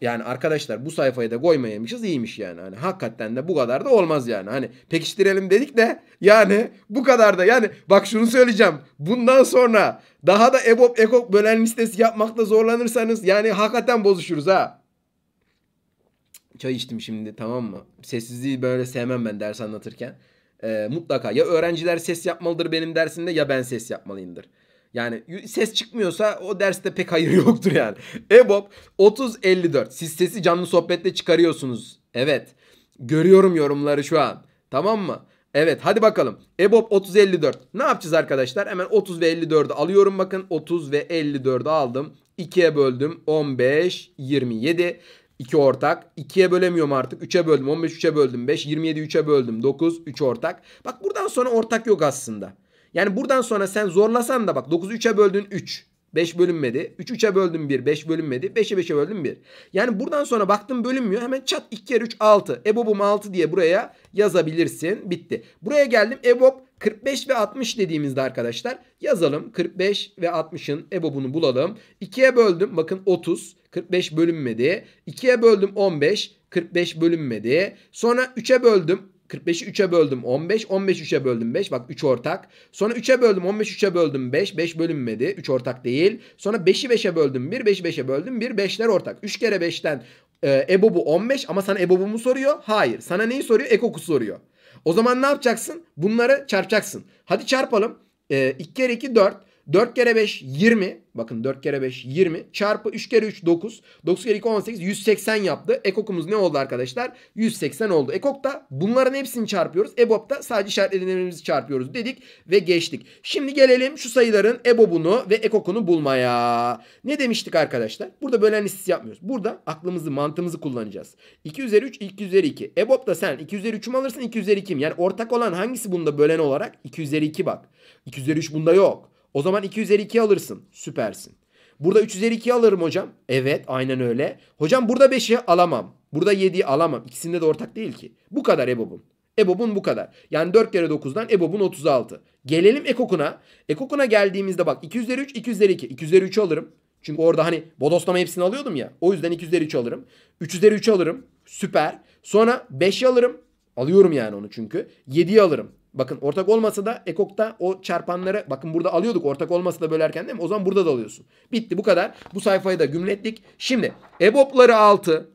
yani arkadaşlar bu sayfayı da koymayamışız iyiymiş yani. Hani hakikaten de bu kadar da olmaz yani. Hani pekiştirelim dedik de yani bu kadar da yani bak şunu söyleyeceğim. Bundan sonra daha da EBOB EKOB bölen listesi yapmakta zorlanırsanız yani hakikaten bozuşuruz ha. Çay içtim şimdi tamam mı? Sessizliği böyle sevmem ben ders anlatırken. Ee, mutlaka ya öğrenciler ses yapmalıdır benim dersimde ya ben ses yapmalıyımdır. Yani ses çıkmıyorsa o derste pek hayır yoktur yani. EBOB 3054. Siz sesi canlı sohbette çıkarıyorsunuz. Evet. Görüyorum yorumları şu an. Tamam mı? Evet hadi bakalım. EBOB 3054. Ne yapacağız arkadaşlar? Hemen 30 ve 54'ü alıyorum bakın. 30 ve 54'ü aldım. 2'ye böldüm. 15, 27. 2 ortak. 2'ye bölemiyorum artık. 3'e böldüm. 15 3'e böldüm. 5, 27 3'e böldüm. 9, 3 ortak. Bak buradan sonra ortak yok aslında. Yani buradan sonra sen zorlasan da bak 9'u 3'e böldün 3. 5 bölünmedi. 3 3'e böldüm 1. 5 bölünmedi. 5'e 5'e böldüm 1. Yani buradan sonra baktım bölünmüyor. Hemen çat 2 kere 3 6. EBOB'um 6 diye buraya yazabilirsin. Bitti. Buraya geldim. EBOB 45 ve 60 dediğimizde arkadaşlar yazalım. 45 ve 60'ın EBOB'unu bulalım. 2'ye böldüm. Bakın 30. 45 bölünmedi. 2'ye böldüm 15. 45 bölünmedi. Sonra 3'e böldüm 45'i 3'e böldüm 15. 15'i 3'e böldüm 5. Bak 3 ortak. Sonra 3'e böldüm 15'i 3'e böldüm 5. 5 bölünmedi. 3 ortak değil. Sonra 5'i 5'e böldüm 1. 5'i 5'e böldüm 1. 5'ler ortak. 3 kere 5'ten e, EBOB'u 15 ama sana EBOB'u mu soruyor? Hayır. Sana neyi soruyor? EKOK'u soruyor. O zaman ne yapacaksın? Bunları çarpacaksın. Hadi çarpalım. E, 2 kere 2 4. 4 kere 5 20. Bakın 4 kere 5 20. Çarpı 3 kere 3 9. 9 kere 2 18. 180 yaptı. Ekokumuz ne oldu arkadaşlar? 180 oldu. ekok da bunların hepsini çarpıyoruz. da e sadece işaretlenenlerimizi çarpıyoruz dedik ve geçtik. Şimdi gelelim şu sayıların EBOB'unu ve ekokunu bulmaya. Ne demiştik arkadaşlar? Burada bölen hani listesi yapmıyoruz. Burada aklımızı mantığımızı kullanacağız. 2 üzeri 3 2 üzeri 2. E da sen 2 üzeri 3'ü mü alırsın 2 üzeri 2 mi? Yani ortak olan hangisi bunda bölen olarak? 2 üzeri 2 bak. 2 üzeri 3 bunda yok. O zaman 2 üzeri 2 alırsın. Süpersin. Burada 3 üzeri 2 alırım hocam. Evet aynen öyle. Hocam burada 5'i alamam. Burada 7'yi alamam. İkisinde de ortak değil ki. Bu kadar EBOB'un. EBOB'un bu kadar. Yani 4 kere 9'dan EBOB'un 36. Gelelim ekokuna. Ekokuna geldiğimizde bak 2 üzeri 3, 2 üzeri 2. 2 üzeri 3 alırım. Çünkü orada hani bodoslama hepsini alıyordum ya. O yüzden 2 üzeri 3 alırım. 3 üzeri 3 alırım. Süper. Sonra 5'i alırım. Alıyorum yani onu çünkü. 7'yi alırım. Bakın ortak olmasa da Ekok'ta o çarpanları bakın burada alıyorduk ortak olmasa da bölerken değil mi? O zaman burada da alıyorsun. Bitti bu kadar. Bu sayfayı da gümlettik. Şimdi EBOB'ları 6,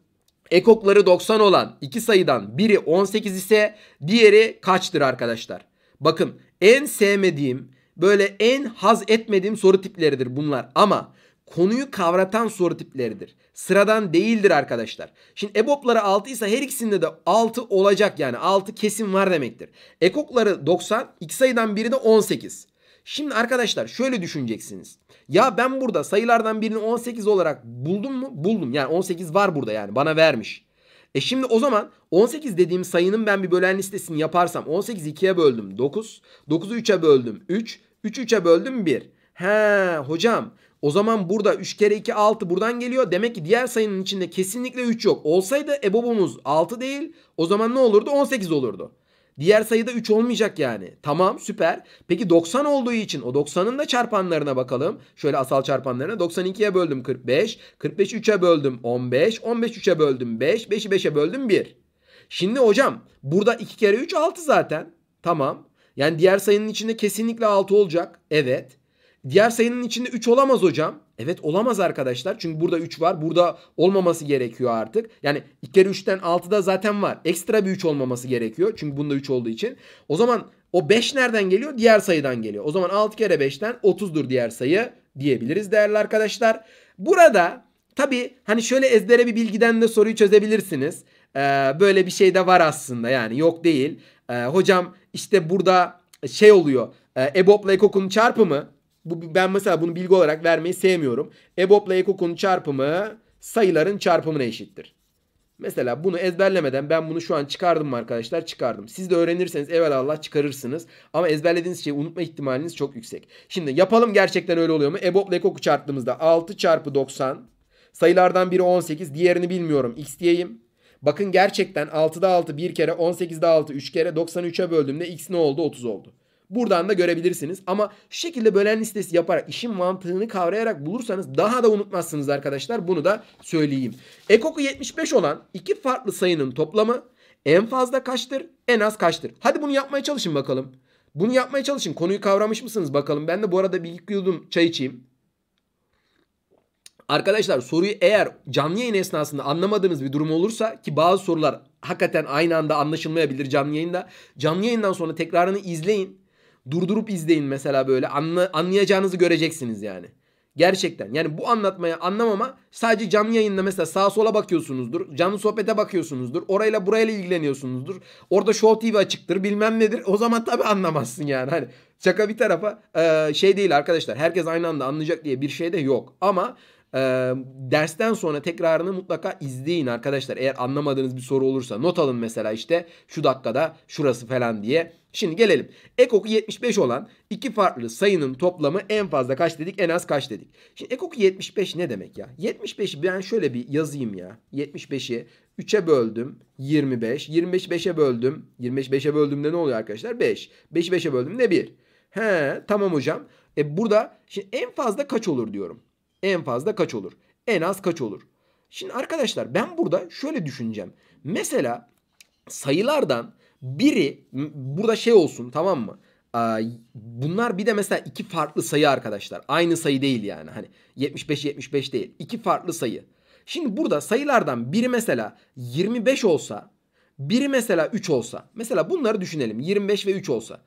Ekok'ları 90 olan iki sayıdan biri 18 ise diğeri kaçtır arkadaşlar? Bakın en sevmediğim böyle en haz etmediğim soru tipleridir bunlar ama konuyu kavratan soru tipleridir. Sıradan değildir arkadaşlar. Şimdi EBOB'ları 6 ise her ikisinde de 6 olacak yani. 6 kesin var demektir. EKOK'ları 90, iki sayıdan biri de 18. Şimdi arkadaşlar şöyle düşüneceksiniz. Ya ben burada sayılardan birini 18 olarak buldum mu? Buldum. Yani 18 var burada yani bana vermiş. E şimdi o zaman 18 dediğim sayının ben bir bölen listesini yaparsam 18'i 2'ye böldüm 9. 9'u 3'e böldüm 3. 3'ü 3'e böldüm 1. He hocam o zaman burada 3 kere 2 6 buradan geliyor. Demek ki diğer sayının içinde kesinlikle 3 yok. Olsaydı EBOB'umuz 6 değil. O zaman ne olurdu? 18 olurdu. Diğer sayıda 3 olmayacak yani. Tamam süper. Peki 90 olduğu için o 90'ın da çarpanlarına bakalım. Şöyle asal çarpanlarına 92'ye böldüm 45. 45 3'e böldüm 15. 15 3'e böldüm 5. 5'i 5'e böldüm 1. Şimdi hocam burada 2 kere 3 6 zaten. Tamam. Yani diğer sayının içinde kesinlikle 6 olacak. Evet. Diğer sayının içinde 3 olamaz hocam. Evet olamaz arkadaşlar. Çünkü burada 3 var. Burada olmaması gerekiyor artık. Yani 2 kere 3'ten 6'da zaten var. Ekstra bir 3 olmaması gerekiyor. Çünkü bunda 3 olduğu için. O zaman o 5 nereden geliyor? Diğer sayıdan geliyor. O zaman 6 kere 5'ten 30'dur diğer sayı diyebiliriz değerli arkadaşlar. Burada tabi hani şöyle ezbere bir bilgiden de soruyu çözebilirsiniz. Ee, böyle bir şey de var aslında yani yok değil. Ee, hocam işte burada şey oluyor. Ee, EBOB'la EKOK'un çarpımı bu, ben mesela bunu bilgi olarak vermeyi sevmiyorum. EBOB'la EKOK'un çarpımı sayıların çarpımına eşittir. Mesela bunu ezberlemeden ben bunu şu an çıkardım mı arkadaşlar? Çıkardım. Siz de öğrenirseniz Allah çıkarırsınız. Ama ezberlediğiniz şeyi unutma ihtimaliniz çok yüksek. Şimdi yapalım gerçekten öyle oluyor mu? EBOB ile EKOK'u çarptığımızda 6 çarpı 90 sayılardan biri 18 diğerini bilmiyorum x diyeyim. Bakın gerçekten 6'da 6 bir kere 18'de 6 3 kere 93'e böldüğümde x ne oldu? 30 oldu. Buradan da görebilirsiniz. Ama şu şekilde bölen listesi yaparak işin mantığını kavrayarak bulursanız daha da unutmazsınız arkadaşlar. Bunu da söyleyeyim. Ekoku 75 olan iki farklı sayının toplamı en fazla kaçtır en az kaçtır. Hadi bunu yapmaya çalışın bakalım. Bunu yapmaya çalışın. Konuyu kavramış mısınız bakalım. Ben de bu arada bir iki yudum çay içeyim. Arkadaşlar soruyu eğer canlı yayın esnasında anlamadığınız bir durum olursa ki bazı sorular hakikaten aynı anda anlaşılmayabilir canlı yayında. Canlı yayından sonra tekrarını izleyin Durdurup izleyin mesela böyle anla, anlayacağınızı göreceksiniz yani. Gerçekten yani bu anlatmaya anlamama sadece canlı yayında mesela sağa sola bakıyorsunuzdur. Canlı sohbete bakıyorsunuzdur. Orayla burayla ilgileniyorsunuzdur. Orada Show TV açıktır bilmem nedir. O zaman tabii anlamazsın yani. Hani şaka bir tarafa şey değil arkadaşlar. Herkes aynı anda anlayacak diye bir şey de yok. Ama e, dersten sonra tekrarını mutlaka izleyin arkadaşlar. Eğer anlamadığınız bir soru olursa not alın mesela işte şu dakikada şurası falan diye. Şimdi gelelim. Ekoku 75 olan iki farklı sayının toplamı en fazla kaç dedik en az kaç dedik. Şimdi ekoku 75 ne demek ya? 75'i ben şöyle bir yazayım ya. 75'i 3'e böldüm 25. 25'i 5'e böldüm. 25'i 5'e böldüğümde ne oluyor arkadaşlar? 5. 5'i 5'e böldüm ne 1. He tamam hocam. E burada şimdi en fazla kaç olur diyorum. En fazla kaç olur? En az kaç olur? Şimdi arkadaşlar ben burada şöyle düşüneceğim. Mesela sayılardan biri burada şey olsun tamam mı? Bunlar bir de mesela iki farklı sayı arkadaşlar. Aynı sayı değil yani. Hani 75 75 değil. İki farklı sayı. Şimdi burada sayılardan biri mesela 25 olsa, biri mesela 3 olsa. Mesela bunları düşünelim. 25 ve 3 olsa.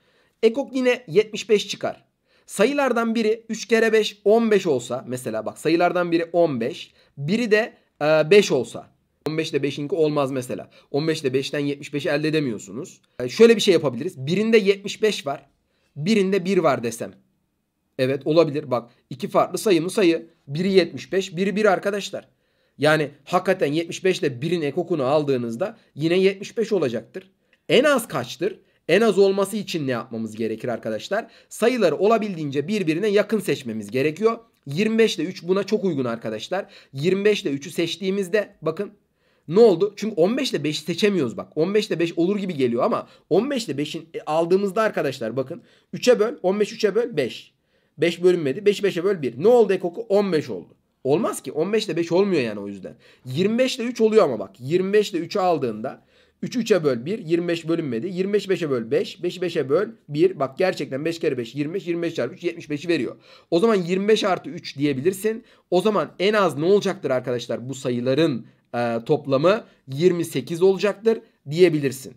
Ekok yine 75 çıkar. Sayılardan biri 3 kere 5 15 olsa mesela bak sayılardan biri 15. Biri de e, 5 olsa 15 ile 5'inki olmaz mesela. 15 ile 5'ten 75'i elde edemiyorsunuz. E, şöyle bir şey yapabiliriz. Birinde 75 var. Birinde 1 var desem. Evet olabilir. Bak iki farklı sayı mı sayı. Biri 75, biri 1 arkadaşlar. Yani hakikaten 75 ile 1'in ekokunu aldığınızda yine 75 olacaktır. En az kaçtır? en az olması için ne yapmamız gerekir arkadaşlar? Sayıları olabildiğince birbirine yakın seçmemiz gerekiyor. 25 ile 3 buna çok uygun arkadaşlar. 25 ile 3'ü seçtiğimizde bakın ne oldu? Çünkü 15 ile 5 seçemiyoruz bak. 15 ile 5 olur gibi geliyor ama 15 ile 5'in e, aldığımızda arkadaşlar bakın 3'e böl 15 3'e böl 5. 5 bölünmedi. 5 5'e böl 1. Ne oldu ekoku? 15 oldu. Olmaz ki. 15 ile 5 olmuyor yani o yüzden. 25 ile 3 oluyor ama bak. 25 ile 3'ü aldığında 3'ü 3'e böl 1. 25 bölünmedi. 25 5'e böl 5. 5'i 5'e böl 1. Bak gerçekten 5 kere 5 25. 25 çarpı 3 75'i veriyor. O zaman 25 artı 3 diyebilirsin. O zaman en az ne olacaktır arkadaşlar bu sayıların e, toplamı 28 olacaktır diyebilirsin.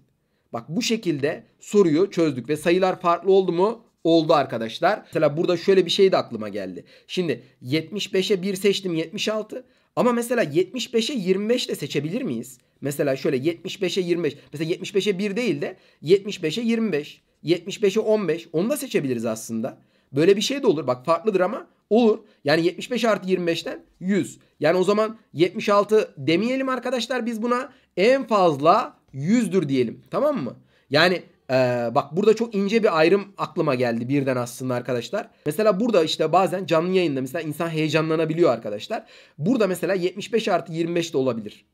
Bak bu şekilde soruyu çözdük ve sayılar farklı oldu mu? Oldu arkadaşlar. Mesela burada şöyle bir şey de aklıma geldi. Şimdi 75'e 1 seçtim 76. Ama mesela 75'e 25 de seçebilir miyiz? Mesela şöyle 75'e 25. Mesela 75'e 1 değil de 75'e 25. 75'e 15. Onu da seçebiliriz aslında. Böyle bir şey de olur. Bak farklıdır ama olur. Yani 75 artı 25'ten 100. Yani o zaman 76 demeyelim arkadaşlar biz buna. En fazla 100'dür diyelim. Tamam mı? Yani ee, bak burada çok ince bir ayrım aklıma geldi birden aslında arkadaşlar. Mesela burada işte bazen canlı yayında mesela insan heyecanlanabiliyor arkadaşlar. Burada mesela 75 artı 25 de olabilir.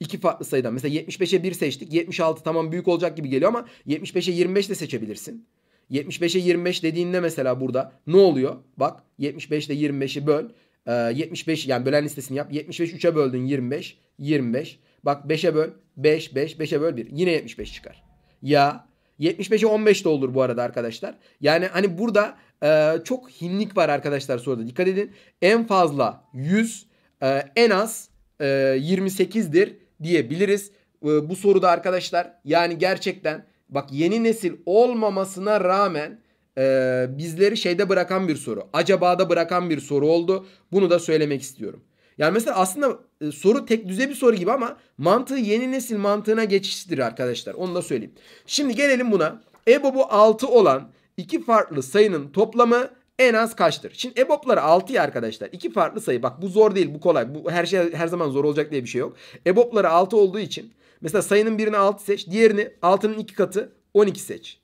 İki farklı sayıdan. Mesela 75'e 1 seçtik. 76 tamam büyük olacak gibi geliyor ama 75'e 25 de seçebilirsin. 75'e 25 dediğinde mesela burada ne oluyor? Bak 75 ile 25'i böl. Ee, 75 yani bölen listesini yap. 75 3'e böldün 25. 25. Bak 5'e böl. 5 5 5'e böl 1. Yine 75 çıkar. Ya 75'e 15 de olur bu arada arkadaşlar. Yani hani burada e, çok hinlik var arkadaşlar soruda. Dikkat edin. En fazla 100, e, en az e, 28'dir diyebiliriz. E, bu soruda arkadaşlar yani gerçekten bak yeni nesil olmamasına rağmen e, bizleri şeyde bırakan bir soru. Acaba da bırakan bir soru oldu. Bunu da söylemek istiyorum. Yani mesela aslında e, soru tek düze bir soru gibi ama mantığı yeni nesil mantığına geçiştir arkadaşlar. Onu da söyleyeyim. Şimdi gelelim buna. EBOB'u 6 olan iki farklı sayının toplamı en az kaçtır? Şimdi EBOB'ları 6 ya arkadaşlar. İki farklı sayı. Bak bu zor değil bu kolay. Bu her şey her zaman zor olacak diye bir şey yok. EBOB'ları 6 olduğu için mesela sayının birini 6 seç. Diğerini 6'nın 2 katı 12 seç.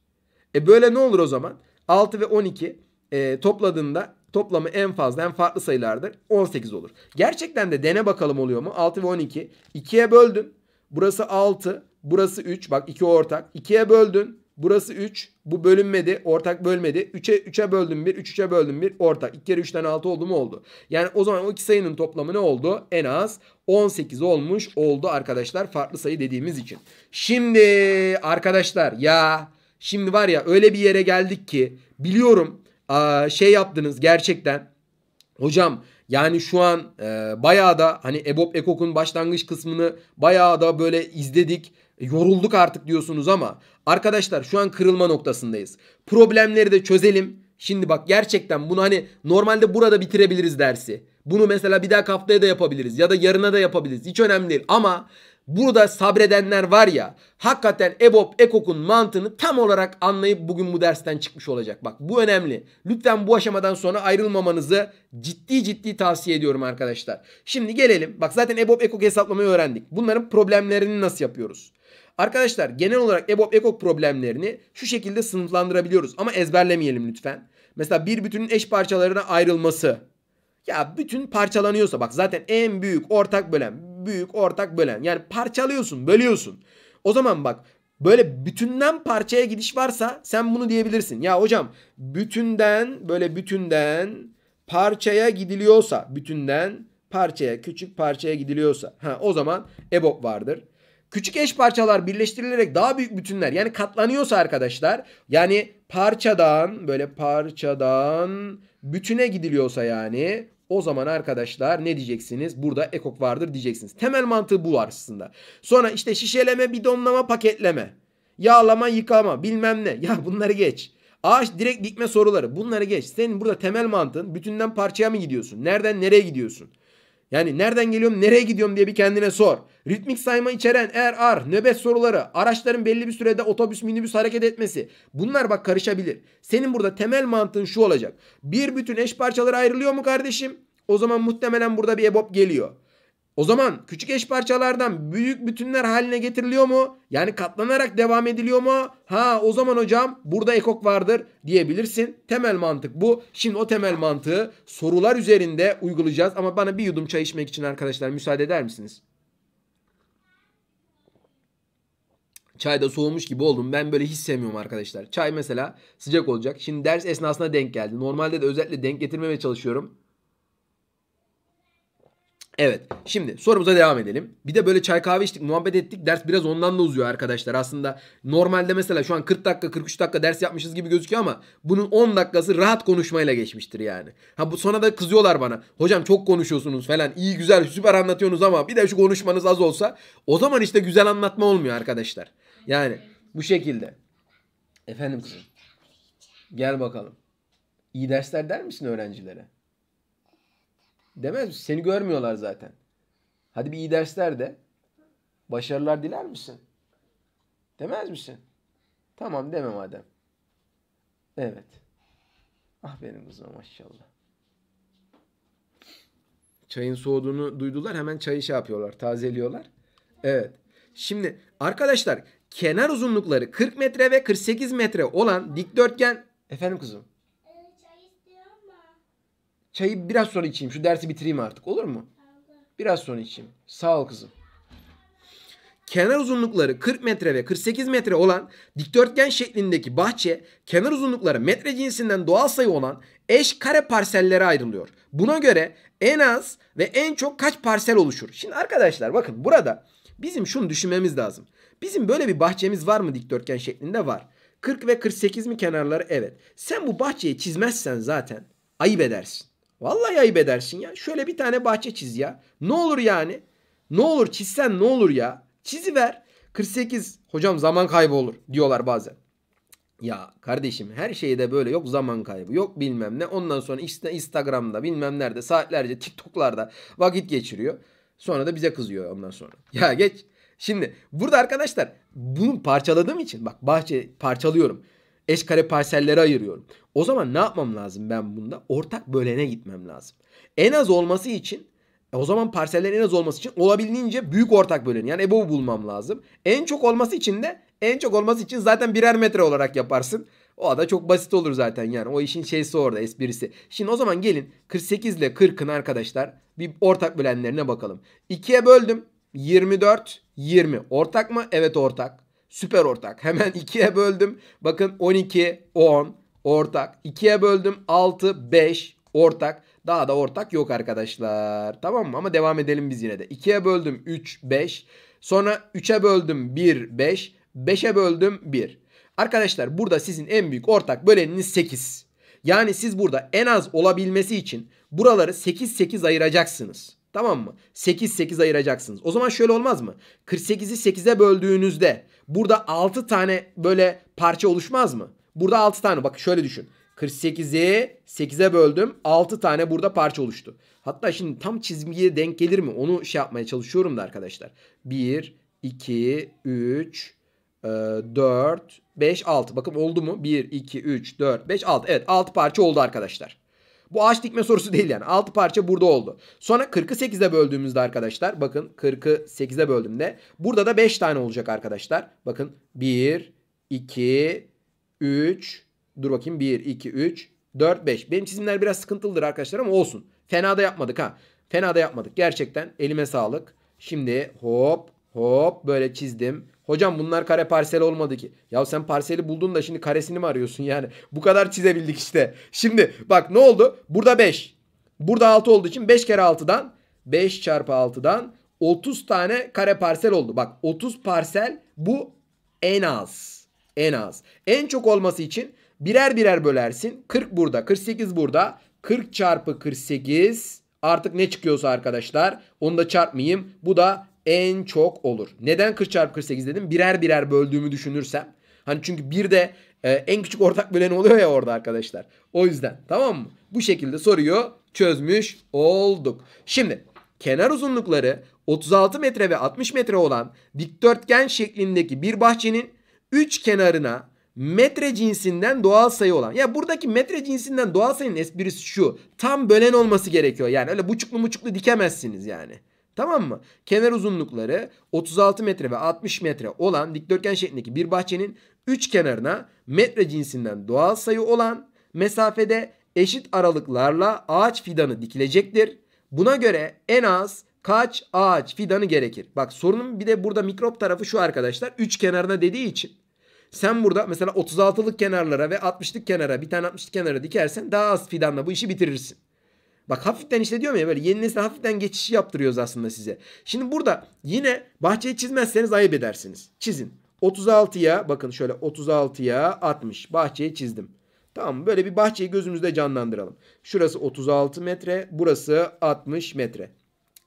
E böyle ne olur o zaman? 6 ve 12 e, topladığında toplamı en fazla en farklı sayılardır. 18 olur. Gerçekten de dene bakalım oluyor mu? 6 ve 12. 2'ye böldün. Burası 6. Burası 3. Bak 2 ortak. 2'ye böldün. Burası 3. Bu bölünmedi. Ortak bölmedi. 3'e 3'e böldüm 1. 3'e üç böldüm 1. Ortak. 2 kere 3'ten 6 oldu mu oldu. Yani o zaman o iki sayının toplamı ne oldu? En az 18 olmuş oldu arkadaşlar. Farklı sayı dediğimiz için. Şimdi arkadaşlar ya şimdi var ya öyle bir yere geldik ki biliyorum şey yaptınız gerçekten. Hocam yani şu an e, bayağı da hani Ebop Ekok'un başlangıç kısmını bayağı da böyle izledik. Yorulduk artık diyorsunuz ama arkadaşlar şu an kırılma noktasındayız. Problemleri de çözelim. Şimdi bak gerçekten bunu hani normalde burada bitirebiliriz dersi. Bunu mesela bir daha haftaya da yapabiliriz ya da yarına da yapabiliriz. Hiç önemli değil ama Burada sabredenler var ya hakikaten EBOB EKOK'un mantığını tam olarak anlayıp bugün bu dersten çıkmış olacak. Bak bu önemli. Lütfen bu aşamadan sonra ayrılmamanızı ciddi ciddi tavsiye ediyorum arkadaşlar. Şimdi gelelim. Bak zaten EBOB EKOK hesaplamayı öğrendik. Bunların problemlerini nasıl yapıyoruz? Arkadaşlar genel olarak EBOB EKOK problemlerini şu şekilde sınıflandırabiliyoruz. Ama ezberlemeyelim lütfen. Mesela bir bütünün eş parçalarına ayrılması. Ya bütün parçalanıyorsa bak zaten en büyük ortak bölen büyük, ortak, bölen. Yani parçalıyorsun, bölüyorsun. O zaman bak böyle bütünden parçaya gidiş varsa sen bunu diyebilirsin. Ya hocam bütünden böyle bütünden parçaya gidiliyorsa bütünden parçaya küçük parçaya gidiliyorsa ha, o zaman EBOB vardır. Küçük eş parçalar birleştirilerek daha büyük bütünler yani katlanıyorsa arkadaşlar yani parçadan böyle parçadan bütüne gidiliyorsa yani o zaman arkadaşlar ne diyeceksiniz? Burada ekok vardır diyeceksiniz. Temel mantığı bu aslında. Sonra işte şişeleme, bidonlama, paketleme. Yağlama, yıkama bilmem ne. Ya bunları geç. Ağaç direkt dikme soruları. Bunları geç. Senin burada temel mantığın bütünden parçaya mı gidiyorsun? Nereden nereye gidiyorsun? Yani nereden geliyorum nereye gidiyorum diye bir kendine sor. Ritmik sayma içeren er ar nöbet soruları araçların belli bir sürede otobüs minibüs hareket etmesi bunlar bak karışabilir. Senin burada temel mantığın şu olacak. Bir bütün eş parçalara ayrılıyor mu kardeşim? O zaman muhtemelen burada bir EBOP geliyor. O zaman küçük eş parçalardan büyük bütünler haline getiriliyor mu? Yani katlanarak devam ediliyor mu? Ha o zaman hocam burada ekok vardır diyebilirsin. Temel mantık bu. Şimdi o temel mantığı sorular üzerinde uygulayacağız. Ama bana bir yudum çay içmek için arkadaşlar müsaade eder misiniz? Çay da soğumuş gibi oldum. Ben böyle hiç sevmiyorum arkadaşlar. Çay mesela sıcak olacak. Şimdi ders esnasına denk geldi. Normalde de özellikle denk getirmemeye çalışıyorum. Evet. Şimdi sorumuza devam edelim. Bir de böyle çay kahve içtik, muhabbet ettik. Ders biraz ondan da uzuyor arkadaşlar. Aslında normalde mesela şu an 40 dakika, 43 dakika ders yapmışız gibi gözüküyor ama bunun 10 dakikası rahat konuşmayla geçmiştir yani. Ha bu sonra da kızıyorlar bana. Hocam çok konuşuyorsunuz falan. iyi güzel, süper anlatıyorsunuz ama bir de şu konuşmanız az olsa o zaman işte güzel anlatma olmuyor arkadaşlar. Yani bu şekilde. Efendim kızım. Gel bakalım. İyi dersler der misin öğrencilere? Demez misin? Seni görmüyorlar zaten. Hadi bir iyi dersler de. Başarılar diler misin? Demez misin? Tamam deme madem. Evet. Ah benim kızım maşallah. Çayın soğuduğunu duydular. Hemen çayı şey yapıyorlar. Tazeliyorlar. Evet. Şimdi arkadaşlar kenar uzunlukları 40 metre ve 48 metre olan dikdörtgen efendim kızım Çayı biraz sonra içeyim. Şu dersi bitireyim artık. Olur mu? Biraz sonra içeyim. Sağ ol kızım. Kenar uzunlukları 40 metre ve 48 metre olan dikdörtgen şeklindeki bahçe kenar uzunlukları metre cinsinden doğal sayı olan eş kare parsellere ayrılıyor. Buna göre en az ve en çok kaç parsel oluşur? Şimdi arkadaşlar bakın burada bizim şunu düşünmemiz lazım. Bizim böyle bir bahçemiz var mı dikdörtgen şeklinde? Var. 40 ve 48 mi kenarları? Evet. Sen bu bahçeyi çizmezsen zaten ayıp edersin. Vallahi ayıp edersin ya. Şöyle bir tane bahçe çiz ya. Ne olur yani? Ne olur çizsen ne olur ya? Çiziver. 48 hocam zaman kaybı olur diyorlar bazen. Ya kardeşim her şeyde böyle yok zaman kaybı yok bilmem ne. Ondan sonra işte Instagram'da bilmem nerede saatlerce TikTok'larda vakit geçiriyor. Sonra da bize kızıyor ondan sonra. Ya geç. Şimdi burada arkadaşlar bunu parçaladığım için bak bahçe parçalıyorum. Eş kare parsellere ayırıyorum. O zaman ne yapmam lazım ben bunda? Ortak bölene gitmem lazım. En az olması için e, o zaman parsellerin en az olması için olabildiğince büyük ortak böleni yani EBOB'u bulmam lazım. En çok olması için de en çok olması için zaten birer metre olarak yaparsın. O da çok basit olur zaten yani. O işin şeysi orada esprisi. Şimdi o zaman gelin 48 ile 40'ın arkadaşlar bir ortak bölenlerine bakalım. 2'ye böldüm. 24, 20. Ortak mı? Evet ortak. Süper ortak. Hemen 2'ye böldüm. Bakın 12, 10 ortak. 2'ye böldüm 6, 5 ortak. Daha da ortak yok arkadaşlar. Tamam mı? Ama devam edelim biz yine de. 2'ye böldüm 3, 5. Sonra 3'e böldüm 1, 5. 5'e böldüm 1. Arkadaşlar burada sizin en büyük ortak böleniniz 8. Yani siz burada en az olabilmesi için buraları 8-8 ayıracaksınız. Tamam mı? 8-8 ayıracaksınız. O zaman şöyle olmaz mı? 48'i 8'e böldüğünüzde Burada 6 tane böyle parça oluşmaz mı? Burada 6 tane bak şöyle düşün. 48'i 8'e böldüm. 6 tane burada parça oluştu. Hatta şimdi tam çizgiye denk gelir mi? Onu şey yapmaya çalışıyorum da arkadaşlar. 1, 2, 3, 4, 5, 6. Bakın oldu mu? 1, 2, 3, 4, 5, 6. Evet 6 parça oldu arkadaşlar. Bu ağaç dikme sorusu değil yani. 6 parça burada oldu. Sonra 40'ı 8'e böldüğümüzde arkadaşlar bakın 40'ı 8'e böldüğümde burada da 5 tane olacak arkadaşlar. Bakın 1, 2, 3 dur bakayım 1, 2, 3, 4, 5. Benim çizimler biraz sıkıntılıdır arkadaşlar ama olsun. Fena da yapmadık ha. Fena da yapmadık gerçekten elime sağlık. Şimdi hop hop böyle çizdim. Hocam bunlar kare parsel olmadı ki. Ya sen parseli buldun da şimdi karesini mi arıyorsun yani? Bu kadar çizebildik işte. Şimdi bak ne oldu? Burada 5. Burada 6 olduğu için 5 kere 6'dan 5 çarpı 6'dan 30 tane kare parsel oldu. Bak 30 parsel bu en az. En az. En çok olması için birer birer bölersin. 40 burada, 48 burada. 40 çarpı 48 artık ne çıkıyorsa arkadaşlar onu da çarpmayayım. Bu da en çok olur. Neden 40 çarpı 48 dedim? Birer birer böldüğümü düşünürsem. Hani çünkü bir de e, en küçük ortak böleni oluyor ya orada arkadaşlar. O yüzden tamam mı? Bu şekilde soruyu çözmüş olduk. Şimdi kenar uzunlukları 36 metre ve 60 metre olan dikdörtgen şeklindeki bir bahçenin 3 kenarına metre cinsinden doğal sayı olan. Ya buradaki metre cinsinden doğal sayının esprisi şu. Tam bölen olması gerekiyor. Yani öyle buçuklu buçuklu dikemezsiniz yani. Tamam mı? Kenar uzunlukları 36 metre ve 60 metre olan dikdörtgen şeklindeki bir bahçenin üç kenarına metre cinsinden doğal sayı olan mesafede eşit aralıklarla ağaç fidanı dikilecektir. Buna göre en az kaç ağaç fidanı gerekir? Bak sorunun bir de burada mikrop tarafı şu arkadaşlar. Üç kenarına dediği için. Sen burada mesela 36'lık kenarlara ve 60'lık kenara bir tane 60'lık kenara dikersen daha az fidanla bu işi bitirirsin. Bak hafiften işte diyorum ya böyle yeni nesil hafiften geçişi yaptırıyoruz aslında size. Şimdi burada yine bahçeyi çizmezseniz ayıp edersiniz. Çizin. 36'ya bakın şöyle 36'ya 60 bahçeyi çizdim. Tamam böyle bir bahçeyi gözümüzde canlandıralım. Şurası 36 metre burası 60 metre.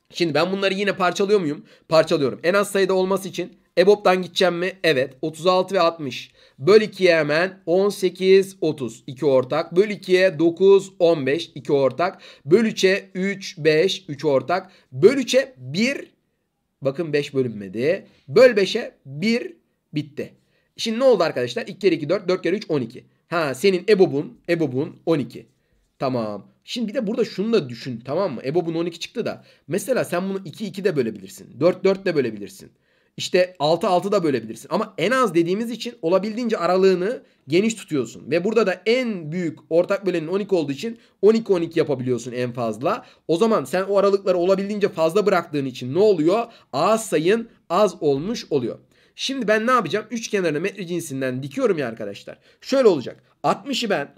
Şimdi ben bunları yine parçalıyor muyum? Parçalıyorum. En az sayıda olması için EBOB'dan gideceğim mi? Evet 36 ve 60. Böl 2'ye hemen 18, 30. 2 ortak. Böl 2'ye 9, 15. 2 ortak. Böl 3'e 3, 5. 3 ortak. Böl 3'e 1. Bakın 5 bölünmedi. Böl 5'e 1 bitti. Şimdi ne oldu arkadaşlar? 2 kere 2 4. 4 kere 3 12. Ha senin ebobun, ebobun 12. Tamam. Şimdi bir de burada şunu da düşün tamam mı? EBOB'un 12 çıktı da. Mesela sen bunu 2 2 de bölebilirsin. 4 4 de bölebilirsin. İşte 6-6 da bölebilirsin. Ama en az dediğimiz için olabildiğince aralığını geniş tutuyorsun. Ve burada da en büyük ortak bölenin 12 olduğu için 12-12 yapabiliyorsun en fazla. O zaman sen o aralıkları olabildiğince fazla bıraktığın için ne oluyor? Az sayın az olmuş oluyor. Şimdi ben ne yapacağım? Üç kenarını metre cinsinden dikiyorum ya arkadaşlar. Şöyle olacak. 60'ı ben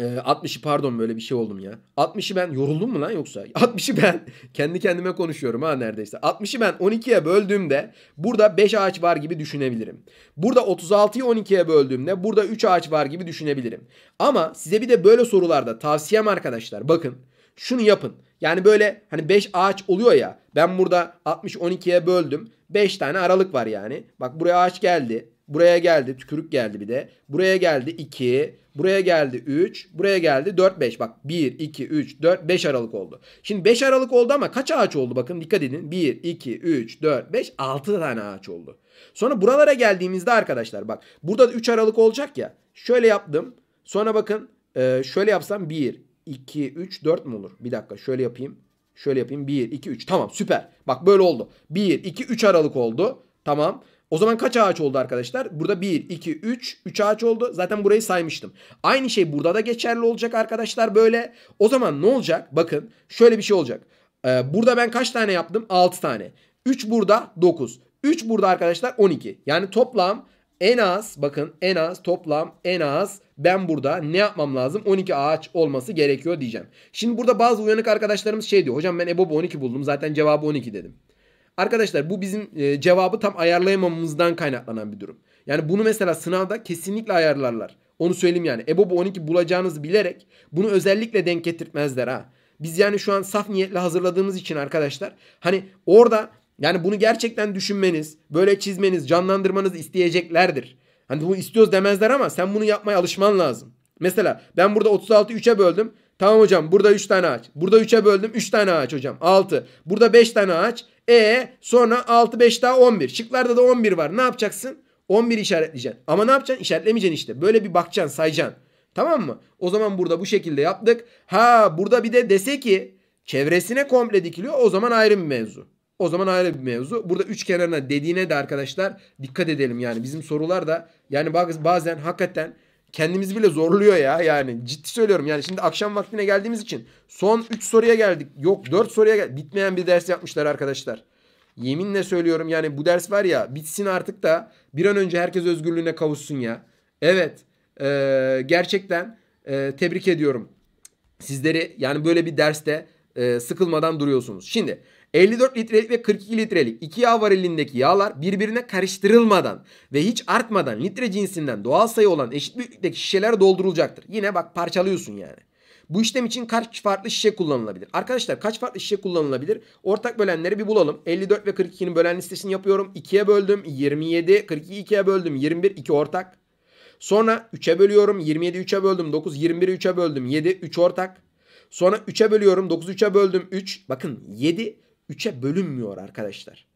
ee, 60'ı pardon böyle bir şey oldum ya. 60'ı ben yoruldum mu lan yoksa? 60'ı ben kendi kendime konuşuyorum ha neredeyse. 60'ı ben 12'ye böldüğümde burada 5 ağaç var gibi düşünebilirim. Burada 36'yı 12'ye böldüğümde burada 3 ağaç var gibi düşünebilirim. Ama size bir de böyle sorularda tavsiyem arkadaşlar bakın şunu yapın. Yani böyle hani 5 ağaç oluyor ya. Ben burada 60 12'ye böldüm. 5 tane aralık var yani. Bak buraya ağaç geldi. Buraya geldi tükürük geldi bir de. Buraya geldi 2. Buraya geldi 3. Buraya geldi 4 5. Bak 1 2 3 4 5 Aralık oldu. Şimdi 5 Aralık oldu ama kaç ağaç oldu bakın dikkat edin. 1 2 3 4 5 6 tane ağaç oldu. Sonra buralara geldiğimizde arkadaşlar bak burada da 3 Aralık olacak ya. Şöyle yaptım. Sonra bakın e, şöyle yapsam 1 2 3 4 mu olur? Bir dakika şöyle yapayım. Şöyle yapayım. 1 2 3 tamam süper. Bak böyle oldu. 1 2 3 Aralık oldu. Tamam. O zaman kaç ağaç oldu arkadaşlar? Burada 1, 2, 3. 3 ağaç oldu. Zaten burayı saymıştım. Aynı şey burada da geçerli olacak arkadaşlar böyle. O zaman ne olacak? Bakın şöyle bir şey olacak. Ee, burada ben kaç tane yaptım? 6 tane. 3 burada 9. 3 burada arkadaşlar 12. Yani toplam en az bakın en az toplam en az ben burada ne yapmam lazım? 12 ağaç olması gerekiyor diyeceğim. Şimdi burada bazı uyanık arkadaşlarımız şey diyor. Hocam ben EBOB 12 buldum zaten cevabı 12 dedim. Arkadaşlar bu bizim e, cevabı tam ayarlayamamamızdan kaynaklanan bir durum. Yani bunu mesela sınavda kesinlikle ayarlarlar. Onu söyleyeyim yani. EBOB 12 bulacağınızı bilerek bunu özellikle denk getirtmezler ha. Biz yani şu an saf niyetle hazırladığımız için arkadaşlar hani orada yani bunu gerçekten düşünmeniz, böyle çizmeniz, canlandırmanız isteyeceklerdir. Hani bunu istiyoruz demezler ama sen bunu yapmaya alışman lazım. Mesela ben burada 36 3'e böldüm. Tamam hocam burada 3 tane ağaç. Burada 3'e böldüm 3 tane ağaç hocam. 6. Burada 5 tane ağaç. E sonra 6 5 daha 11. Şıklarda da 11 var. Ne yapacaksın? 11 işaretleyeceksin. Ama ne yapacaksın? İşaretlemeyeceksin işte. Böyle bir bakacaksın sayacaksın. Tamam mı? O zaman burada bu şekilde yaptık. Ha burada bir de dese ki çevresine komple dikiliyor. O zaman ayrı bir mevzu. O zaman ayrı bir mevzu. Burada üç kenarına dediğine de arkadaşlar dikkat edelim yani. Bizim sorular da yani bazen hakikaten kendimizi bile zorluyor ya yani. Ciddi söylüyorum yani şimdi akşam vaktine geldiğimiz için son 3 soruya geldik. Yok 4 soruya gel bitmeyen bir ders yapmışlar arkadaşlar. Yeminle söylüyorum yani bu ders var ya bitsin artık da bir an önce herkes özgürlüğüne kavuşsun ya. Evet e, gerçekten e, tebrik ediyorum. Sizleri yani böyle bir derste e, sıkılmadan duruyorsunuz. Şimdi 54 litrelik ve 42 litrelik iki yağ varilindeki yağlar birbirine karıştırılmadan ve hiç artmadan litre cinsinden doğal sayı olan eşit büyüklükteki şişelere doldurulacaktır. Yine bak parçalıyorsun yani. Bu işlem için kaç farklı şişe kullanılabilir? Arkadaşlar kaç farklı şişe kullanılabilir? Ortak bölenleri bir bulalım. 54 ve 42'nin bölen listesini yapıyorum. 2'ye böldüm. 27, 42 2'ye böldüm. 21, 2 ortak. Sonra 3'e bölüyorum. 27 3'e böldüm. 9, 21'i 3'e böldüm. 7, 3 ortak. Sonra 3'e bölüyorum. 9, 3'e böldüm. 3. Bakın 7 3'e bölünmüyor arkadaşlar.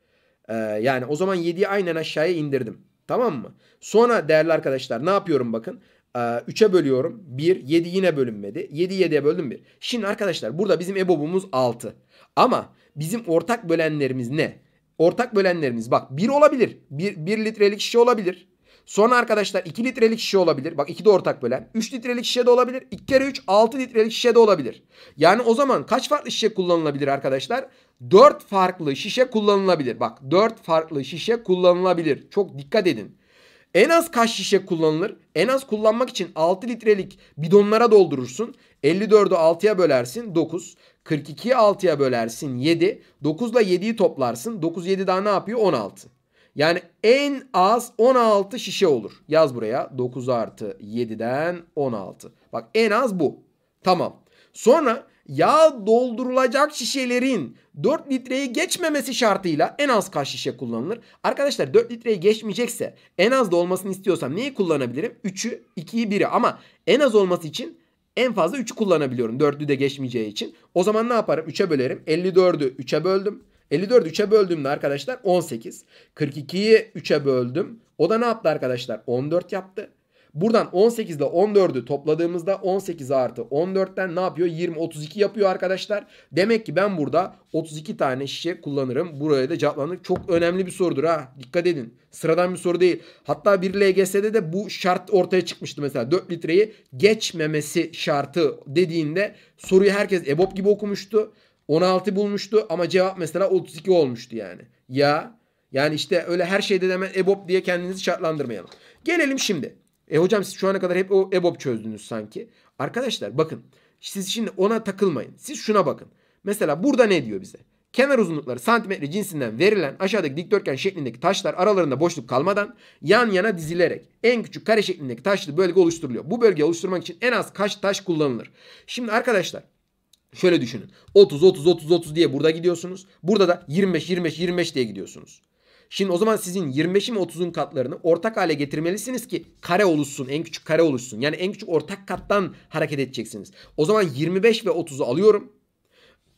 Ee, yani o zaman 7'yi aynen aşağıya indirdim. Tamam mı? Sonra değerli arkadaşlar ne yapıyorum bakın. 3'e ee, bölüyorum. 1. 7 yine bölünmedi. 7 7'ye böldüm 1. Şimdi arkadaşlar burada bizim ebobumuz 6. Ama bizim ortak bölenlerimiz ne? Ortak bölenlerimiz bak 1 olabilir. 1, 1 litrelik şişe olabilir. Sonra arkadaşlar 2 litrelik şişe olabilir. Bak 2 de ortak bölen. 3 litrelik şişe de olabilir. 2 kere 3 6 litrelik şişe de olabilir. Yani o zaman kaç farklı şişe kullanılabilir arkadaşlar? 4 farklı şişe kullanılabilir. Bak 4 farklı şişe kullanılabilir. Çok dikkat edin. En az kaç şişe kullanılır? En az kullanmak için 6 litrelik bidonlara doldurursun. 54'ü 6'ya bölersin 9. 42'yi 6'ya bölersin 7. 9 ile 7'yi toplarsın. 9 7 daha ne yapıyor? 16. Yani en az 16 şişe olur. Yaz buraya 9 artı 7'den 16. Bak en az bu. Tamam. Sonra yağ doldurulacak şişelerin 4 litreyi geçmemesi şartıyla en az kaç şişe kullanılır? Arkadaşlar 4 litreyi geçmeyecekse en az da olmasını istiyorsam neyi kullanabilirim? 3'ü, 2'yi, 1'i ama en az olması için en fazla 3'ü kullanabiliyorum. 4'ü de geçmeyeceği için. O zaman ne yaparım? 3'e bölerim. 54'ü 3'e böldüm. 54'ü 3'e böldüğümde arkadaşlar 18. 42'yi 3'e böldüm. O da ne yaptı arkadaşlar? 14 yaptı. Buradan 18 ile 14'ü topladığımızda 18 artı 14'ten ne yapıyor? 20, 32 yapıyor arkadaşlar. Demek ki ben burada 32 tane şişe kullanırım. Buraya da cevaplandık. Çok önemli bir sorudur ha. Dikkat edin. Sıradan bir soru değil. Hatta bir LGS'de de bu şart ortaya çıkmıştı mesela. 4 litreyi geçmemesi şartı dediğinde soruyu herkes EBOB gibi okumuştu. 16 bulmuştu ama cevap mesela 32 olmuştu yani. Ya yani işte öyle her şeyde de hemen EBOB diye kendinizi şartlandırmayalım. Gelelim şimdi. E hocam siz şu ana kadar hep o EBOB çözdünüz sanki. Arkadaşlar bakın siz şimdi ona takılmayın. Siz şuna bakın. Mesela burada ne diyor bize? Kenar uzunlukları santimetre cinsinden verilen aşağıdaki dikdörtgen şeklindeki taşlar aralarında boşluk kalmadan yan yana dizilerek en küçük kare şeklindeki taşlı bölge oluşturuluyor. Bu bölge oluşturmak için en az kaç taş kullanılır? Şimdi arkadaşlar Şöyle düşünün. 30 30 30 30 diye burada gidiyorsunuz. Burada da 25 25 25 diye gidiyorsunuz. Şimdi o zaman sizin 25'in 30'un katlarını ortak hale getirmelisiniz ki kare oluşsun. En küçük kare oluşsun. Yani en küçük ortak kattan hareket edeceksiniz. O zaman 25 ve 30'u alıyorum.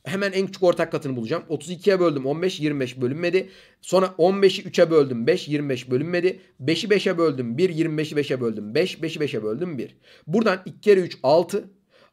Hemen en küçük ortak katını bulacağım. 32'ye böldüm 15, 25 bölünmedi. Sonra 15'i 3'e böldüm 5, 25 bölünmedi. 5'i 5'e böldüm 1, 25'i 5'e böldüm 5, 5'i 5'e böldüm 1. Buradan 2 kere 3 6,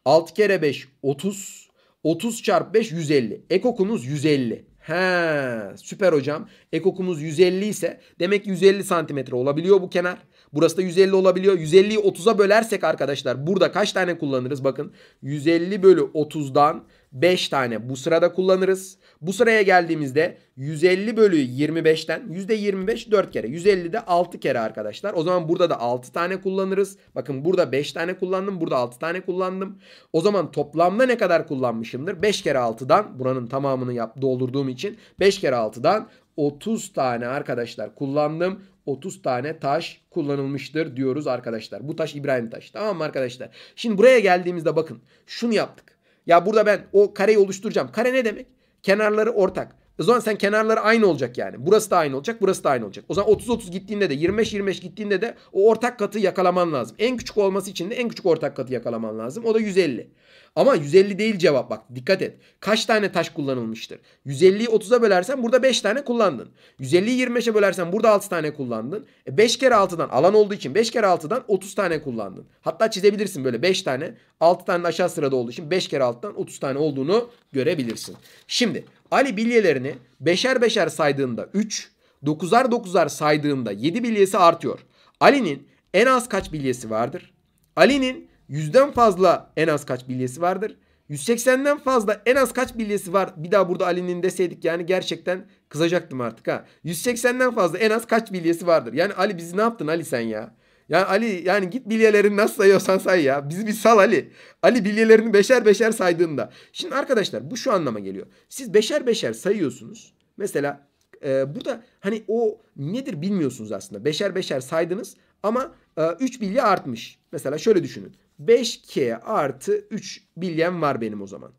6 kere 5 30, 30 çarpı 5 150. Ekok'unuz 150. He süper hocam. Ekokumuz 150 ise demek ki 150 santimetre olabiliyor bu kenar. Burası da 150 olabiliyor. 150'yi 30'a bölersek arkadaşlar burada kaç tane kullanırız? Bakın 150 bölü 30'dan 5 tane bu sırada kullanırız. Bu sıraya geldiğimizde 150 bölü 25'ten %25 4 kere. 150 de 6 kere arkadaşlar. O zaman burada da 6 tane kullanırız. Bakın burada 5 tane kullandım. Burada 6 tane kullandım. O zaman toplamda ne kadar kullanmışımdır? 5 kere 6'dan buranın tamamını yap, doldurduğum için 5 kere 6'dan 30 tane arkadaşlar kullandım. 30 tane taş kullanılmıştır diyoruz arkadaşlar. Bu taş İbrahim taşı. Tamam mı arkadaşlar? Şimdi buraya geldiğimizde bakın şunu yaptık. Ya burada ben o kareyi oluşturacağım. Kare ne demek? Kenarları ortak. O zaman sen kenarları aynı olacak yani. Burası da aynı olacak, burası da aynı olacak. O zaman 30-30 gittiğinde de 25-25 gittiğinde de o ortak katı yakalaman lazım. En küçük olması için de en küçük ortak katı yakalaman lazım. O da 150. Ama 150 değil cevap bak dikkat et. Kaç tane taş kullanılmıştır? 150'yi 30'a bölersen burada 5 tane kullandın. 150'yi 25'e bölersen burada 6 tane kullandın. E 5 kere 6'dan alan olduğu için 5 kere 6'dan 30 tane kullandın. Hatta çizebilirsin böyle 5 tane 6 tane aşağı sırada olduğu için 5 kere 6'dan 30 tane olduğunu görebilirsin. Şimdi Ali bilyelerini beşer beşer saydığında 3, 9'ar 9'ar saydığında 7 bilyesi artıyor. Ali'nin en az kaç bilyesi vardır? Ali'nin 100'den fazla en az kaç bilyesi vardır? 180'den fazla en az kaç bilyesi var? Bir daha burada Ali'nin deseydik yani gerçekten kızacaktım artık ha. 180'den fazla en az kaç bilyesi vardır? Yani Ali bizi ne yaptın Ali sen ya? Yani Ali yani git bilyelerini nasıl sayıyorsan say ya. Bizi bir sal Ali. Ali bilyelerini beşer beşer saydığında. Şimdi arkadaşlar bu şu anlama geliyor. Siz beşer beşer sayıyorsunuz. Mesela e, burada hani o nedir bilmiyorsunuz aslında. Beşer beşer saydınız ama e, 3 bilye artmış. Mesela şöyle düşünün. 5K artı 3 bilyem var benim o zaman.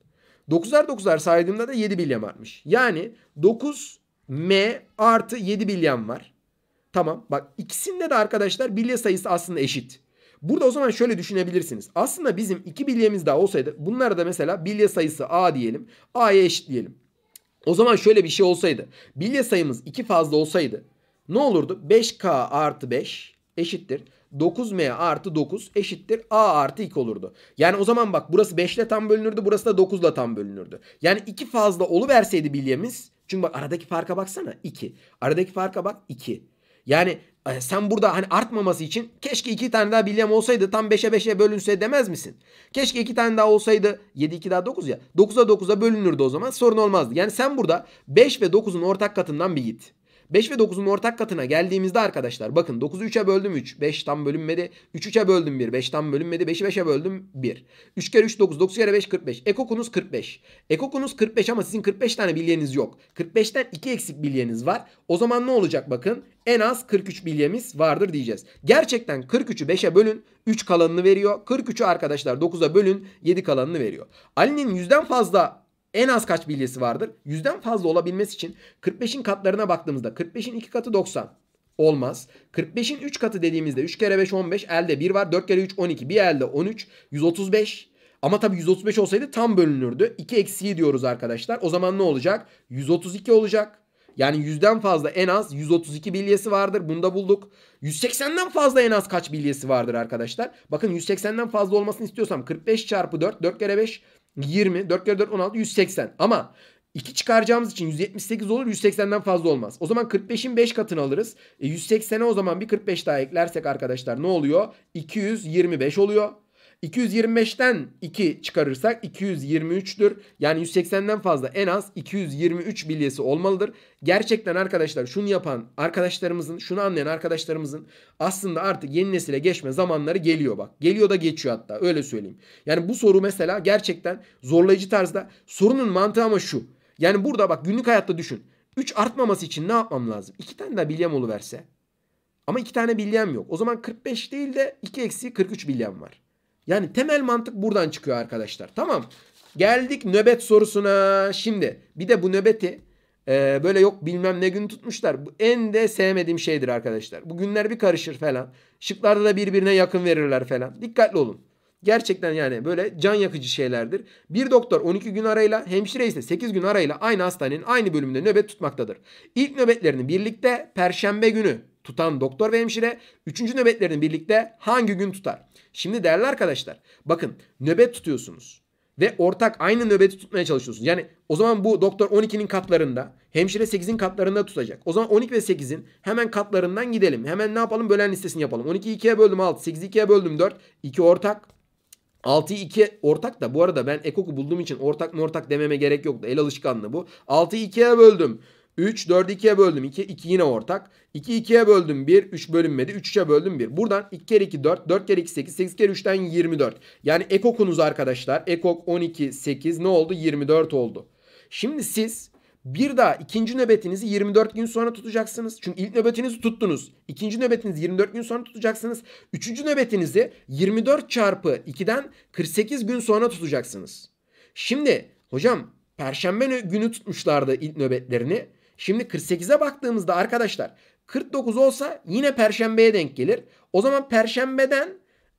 9'ar 9'ar saydığımda da 7 bilyem artmış. Yani 9M artı 7 bilyem var. Tamam bak ikisinde de arkadaşlar bilye sayısı aslında eşit. Burada o zaman şöyle düşünebilirsiniz. Aslında bizim 2 bilyemiz daha olsaydı bunlara da mesela bilye sayısı A diyelim. A'ya diyelim. O zaman şöyle bir şey olsaydı. Bilye sayımız 2 fazla olsaydı ne olurdu? 5K artı 5 eşittir. 9m artı 9 eşittir a artı 2 olurdu. Yani o zaman bak burası 5 ile tam bölünürdü burası da 9 ile tam bölünürdü. Yani 2 fazla oluverseydi bilyemiz. Çünkü bak aradaki farka baksana 2. Aradaki farka bak 2. Yani e, sen burada hani artmaması için keşke 2 tane daha bilyem olsaydı tam 5'e 5'e bölünse demez misin? Keşke 2 tane daha olsaydı 7 2 daha 9 ya 9'a 9'a bölünürdü o zaman sorun olmazdı. Yani sen burada 5 ve 9'un ortak katından bir git. 5 ve 9'un ortak katına geldiğimizde arkadaşlar bakın 9'u 3'e böldüm 3. 5 tam bölünmedi. 3 3'e böldüm 1. 5 tam bölünmedi. 5'i 5'e böldüm 1. 3 kere 3 9. 9 kere 5 45. Ekokunuz 45. Ekokunuz 45 ama sizin 45 tane bilyeniz yok. 45'ten 2 eksik bilyeniz var. O zaman ne olacak bakın. En az 43 bilyemiz vardır diyeceğiz. Gerçekten 43'ü 5'e bölün. 3 kalanını veriyor. 43'ü arkadaşlar 9'a bölün. 7 kalanını veriyor. Ali'nin yüzden fazla en az kaç bilyesi vardır? Yüzden fazla olabilmesi için 45'in katlarına baktığımızda 45'in 2 katı 90 olmaz. 45'in 3 katı dediğimizde 3 kere 5 15 elde 1 var. 4 kere 3 12 bir elde 13 135. Ama tabii 135 olsaydı tam bölünürdü. 2 eksiği diyoruz arkadaşlar. O zaman ne olacak? 132 olacak. Yani yüzden fazla en az 132 bilyesi vardır. Bunu da bulduk. 180'den fazla en az kaç bilyesi vardır arkadaşlar? Bakın 180'den fazla olmasını istiyorsam 45 çarpı 4. 4 kere 5 20. 4 kere 4 16. 180. Ama 2 çıkaracağımız için 178 olur 180'den fazla olmaz. O zaman 45'in 5 katını alırız. E 180'e o zaman bir 45 daha eklersek arkadaşlar ne oluyor? 225 oluyor. 225'ten 2 çıkarırsak 223'tür. Yani 180'den fazla en az 223 bilyesi olmalıdır. Gerçekten arkadaşlar şunu yapan arkadaşlarımızın, şunu anlayan arkadaşlarımızın aslında artık yeni nesile geçme zamanları geliyor bak. Geliyor da geçiyor hatta öyle söyleyeyim. Yani bu soru mesela gerçekten zorlayıcı tarzda. Sorunun mantığı ama şu. Yani burada bak günlük hayatta düşün. 3 artmaması için ne yapmam lazım? 2 tane daha bilyem verse. Ama 2 tane bilyem yok. O zaman 45 değil de 2 eksi 43 bilyem var. Yani temel mantık buradan çıkıyor arkadaşlar. Tamam. Geldik nöbet sorusuna. Şimdi bir de bu nöbeti e, böyle yok bilmem ne gün tutmuşlar. Bu en de sevmediğim şeydir arkadaşlar. Bu günler bir karışır falan. Şıklarda da birbirine yakın verirler falan. Dikkatli olun. Gerçekten yani böyle can yakıcı şeylerdir. Bir doktor 12 gün arayla, hemşire ise 8 gün arayla aynı hastanenin aynı bölümünde nöbet tutmaktadır. İlk nöbetlerini birlikte perşembe günü tutan doktor ve hemşire 3. nöbetlerini birlikte hangi gün tutar? Şimdi değerli arkadaşlar bakın nöbet tutuyorsunuz ve ortak aynı nöbeti tutmaya çalışıyorsunuz. Yani o zaman bu doktor 12'nin katlarında, hemşire 8'in katlarında tutacak. O zaman 12 ve 8'in hemen katlarından gidelim. Hemen ne yapalım? Bölen listesini yapalım. 12'yi 2'ye böldüm 6, 8'i 2'ye böldüm 4, 2 ortak. 6'yı 2 ortak da bu arada ben ekoku bulduğum için ortak mı ortak dememe gerek yoktu. El alışkanlığı bu. 6'yı 2'ye böldüm. 3 4'ü 2'ye böldüm 2. 2 yine ortak. 2 2'ye böldüm 1. 3 bölünmedi. 3'e böldüm 1. Buradan 2 kere 2 4. 4 kere 2 8. 8 kere 3'ten 24. Yani ekokunuz arkadaşlar. Ekok 12 8 ne oldu? 24 oldu. Şimdi siz bir daha ikinci nöbetinizi 24 gün sonra tutacaksınız. Çünkü ilk nöbetinizi tuttunuz. İkinci nöbetinizi 24 gün sonra tutacaksınız. Üçüncü nöbetinizi 24 çarpı 2'den 48 gün sonra tutacaksınız. Şimdi hocam perşembe günü tutmuşlardı ilk nöbetlerini. Şimdi 48'e baktığımızda arkadaşlar 49 olsa yine perşembeye denk gelir. O zaman perşembeden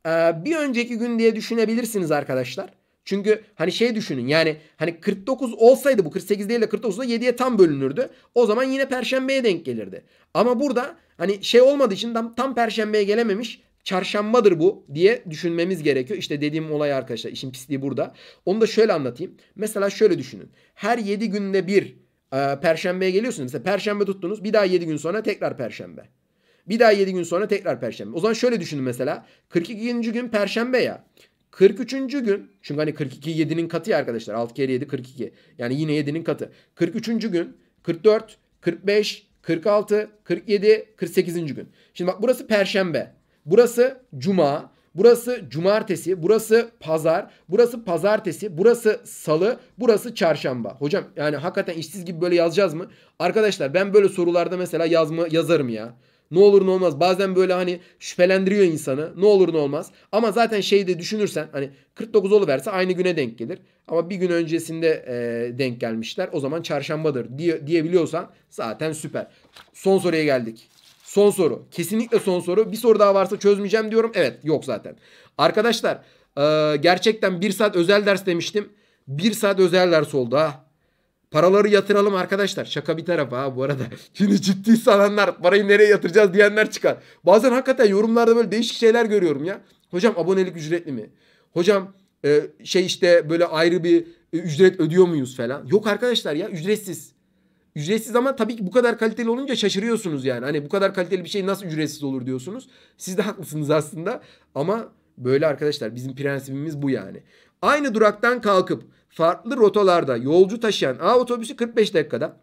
e, bir önceki gün diye düşünebilirsiniz arkadaşlar. Çünkü hani şey düşünün yani hani 49 olsaydı bu 48 değil de 49 da 7'ye tam bölünürdü. O zaman yine perşembeye denk gelirdi. Ama burada hani şey olmadığı için tam, tam perşembeye gelememiş çarşambadır bu diye düşünmemiz gerekiyor. İşte dediğim olay arkadaşlar işin pisliği burada. Onu da şöyle anlatayım. Mesela şöyle düşünün. Her 7 günde bir e, perşembeye geliyorsunuz. Mesela perşembe tuttunuz. Bir daha 7 gün sonra tekrar perşembe. Bir daha 7 gün sonra tekrar perşembe. O zaman şöyle düşünün mesela. 42. gün perşembe ya. 43. gün çünkü hani 42 7'nin katı ya arkadaşlar. 6 kere 7 42. Yani yine 7'nin katı. 43. gün 44, 45, 46, 47, 48. gün. Şimdi bak burası perşembe. Burası cuma. Burası cumartesi, burası pazar, burası pazartesi, burası salı, burası çarşamba. Hocam yani hakikaten işsiz gibi böyle yazacağız mı? Arkadaşlar ben böyle sorularda mesela yazma yazarım ya. Ne olur ne olmaz. Bazen böyle hani şüphelendiriyor insanı. Ne olur ne olmaz. Ama zaten şeyi de düşünürsen hani 49 oluverse aynı güne denk gelir. Ama bir gün öncesinde e, denk gelmişler. O zaman çarşambadır diye, diyebiliyorsan zaten süper. Son soruya geldik. Son soru. Kesinlikle son soru. Bir soru daha varsa çözmeyeceğim diyorum. Evet yok zaten. Arkadaşlar e, gerçekten bir saat özel ders demiştim. Bir saat özel ders oldu ha. Paraları yatıralım arkadaşlar. Şaka bir tarafa ha bu arada. Şimdi ciddi sananlar parayı nereye yatıracağız diyenler çıkar. Bazen hakikaten yorumlarda böyle değişik şeyler görüyorum ya. Hocam abonelik ücretli mi? Hocam e, şey işte böyle ayrı bir e, ücret ödüyor muyuz falan. Yok arkadaşlar ya ücretsiz. Ücretsiz ama tabii ki bu kadar kaliteli olunca şaşırıyorsunuz yani. Hani bu kadar kaliteli bir şey nasıl ücretsiz olur diyorsunuz. Siz de haklısınız aslında ama böyle arkadaşlar bizim prensibimiz bu yani. Aynı duraktan kalkıp farklı rotalarda yolcu taşıyan A otobüsü 45 dakikada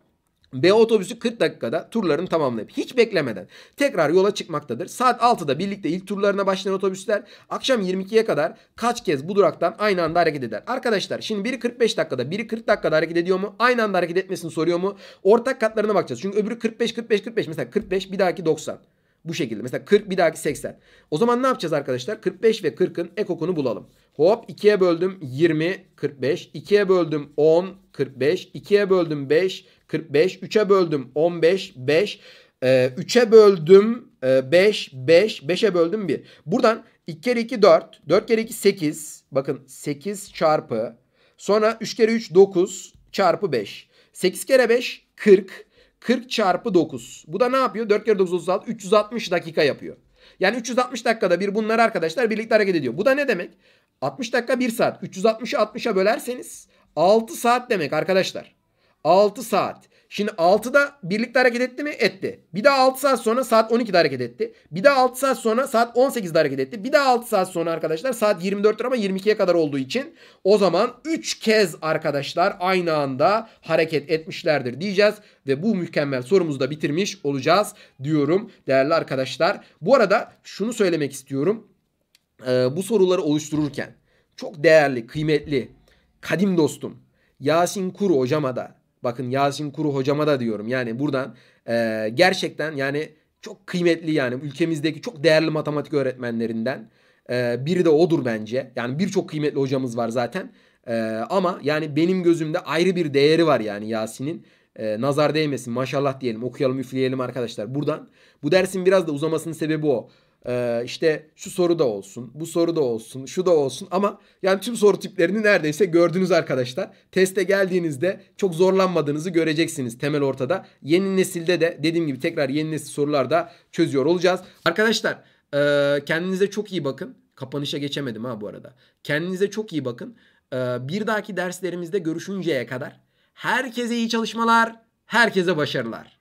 B otobüsü 40 dakikada turlarını tamamlayıp hiç beklemeden tekrar yola çıkmaktadır. Saat 6'da birlikte ilk turlarına başlayan otobüsler akşam 22'ye kadar kaç kez bu duraktan aynı anda hareket eder? Arkadaşlar şimdi biri 45 dakikada biri 40 dakikada hareket ediyor mu? Aynı anda hareket etmesini soruyor mu? Ortak katlarına bakacağız. Çünkü öbürü 45 45 45 mesela 45 bir dahaki 90. Bu şekilde. Mesela 40 bir dahaki 80. O zaman ne yapacağız arkadaşlar? 45 ve 40'ın ekokunu bulalım. Hop 2'ye böldüm 20 45. 2'ye böldüm 10 45. 2'ye böldüm 5 45. 3'e böldüm 15. 5. Ee, 3'e böldüm 5. 5. 5'e böldüm 1. Buradan 2 kere 2 4. 4 kere 2 8. Bakın 8 çarpı. Sonra 3 kere 3 9 çarpı 5. 8 kere 5 40. 40 çarpı 9. Bu da ne yapıyor? 4 kere 9 36. 360 dakika yapıyor. Yani 360 dakikada bir bunlar arkadaşlar birlikte hareket ediyor. Bu da ne demek? 60 dakika 1 saat. 360'ı 60'a bölerseniz 6 saat demek arkadaşlar. 6 saat. Şimdi 6'da birlikte hareket etti mi? Etti. Bir daha 6 saat sonra saat 12'de hareket etti. Bir daha 6 saat sonra saat 18'de hareket etti. Bir daha 6 saat sonra arkadaşlar saat 24'tür ama 22'ye kadar olduğu için o zaman 3 kez arkadaşlar aynı anda hareket etmişlerdir diyeceğiz. Ve bu mükemmel sorumuzu da bitirmiş olacağız diyorum değerli arkadaşlar. Bu arada şunu söylemek istiyorum. Ee, bu soruları oluştururken çok değerli, kıymetli, kadim dostum Yasin Kuru hocama da Bakın Yasin Kuru hocama da diyorum. Yani buradan e, gerçekten yani çok kıymetli yani ülkemizdeki çok değerli matematik öğretmenlerinden e, biri de odur bence. Yani birçok kıymetli hocamız var zaten. E, ama yani benim gözümde ayrı bir değeri var yani Yasin'in. E, nazar değmesin maşallah diyelim okuyalım üfleyelim arkadaşlar buradan. Bu dersin biraz da uzamasının sebebi o. Ee, işte şu soru da olsun, bu soru da olsun, şu da olsun ama yani tüm soru tiplerini neredeyse gördünüz arkadaşlar. Teste geldiğinizde çok zorlanmadığınızı göreceksiniz temel ortada. Yeni nesilde de dediğim gibi tekrar yeni nesil sorularda çözüyor olacağız. Arkadaşlar e, kendinize çok iyi bakın. Kapanışa geçemedim ha bu arada. Kendinize çok iyi bakın. E, bir dahaki derslerimizde görüşünceye kadar herkese iyi çalışmalar, herkese başarılar.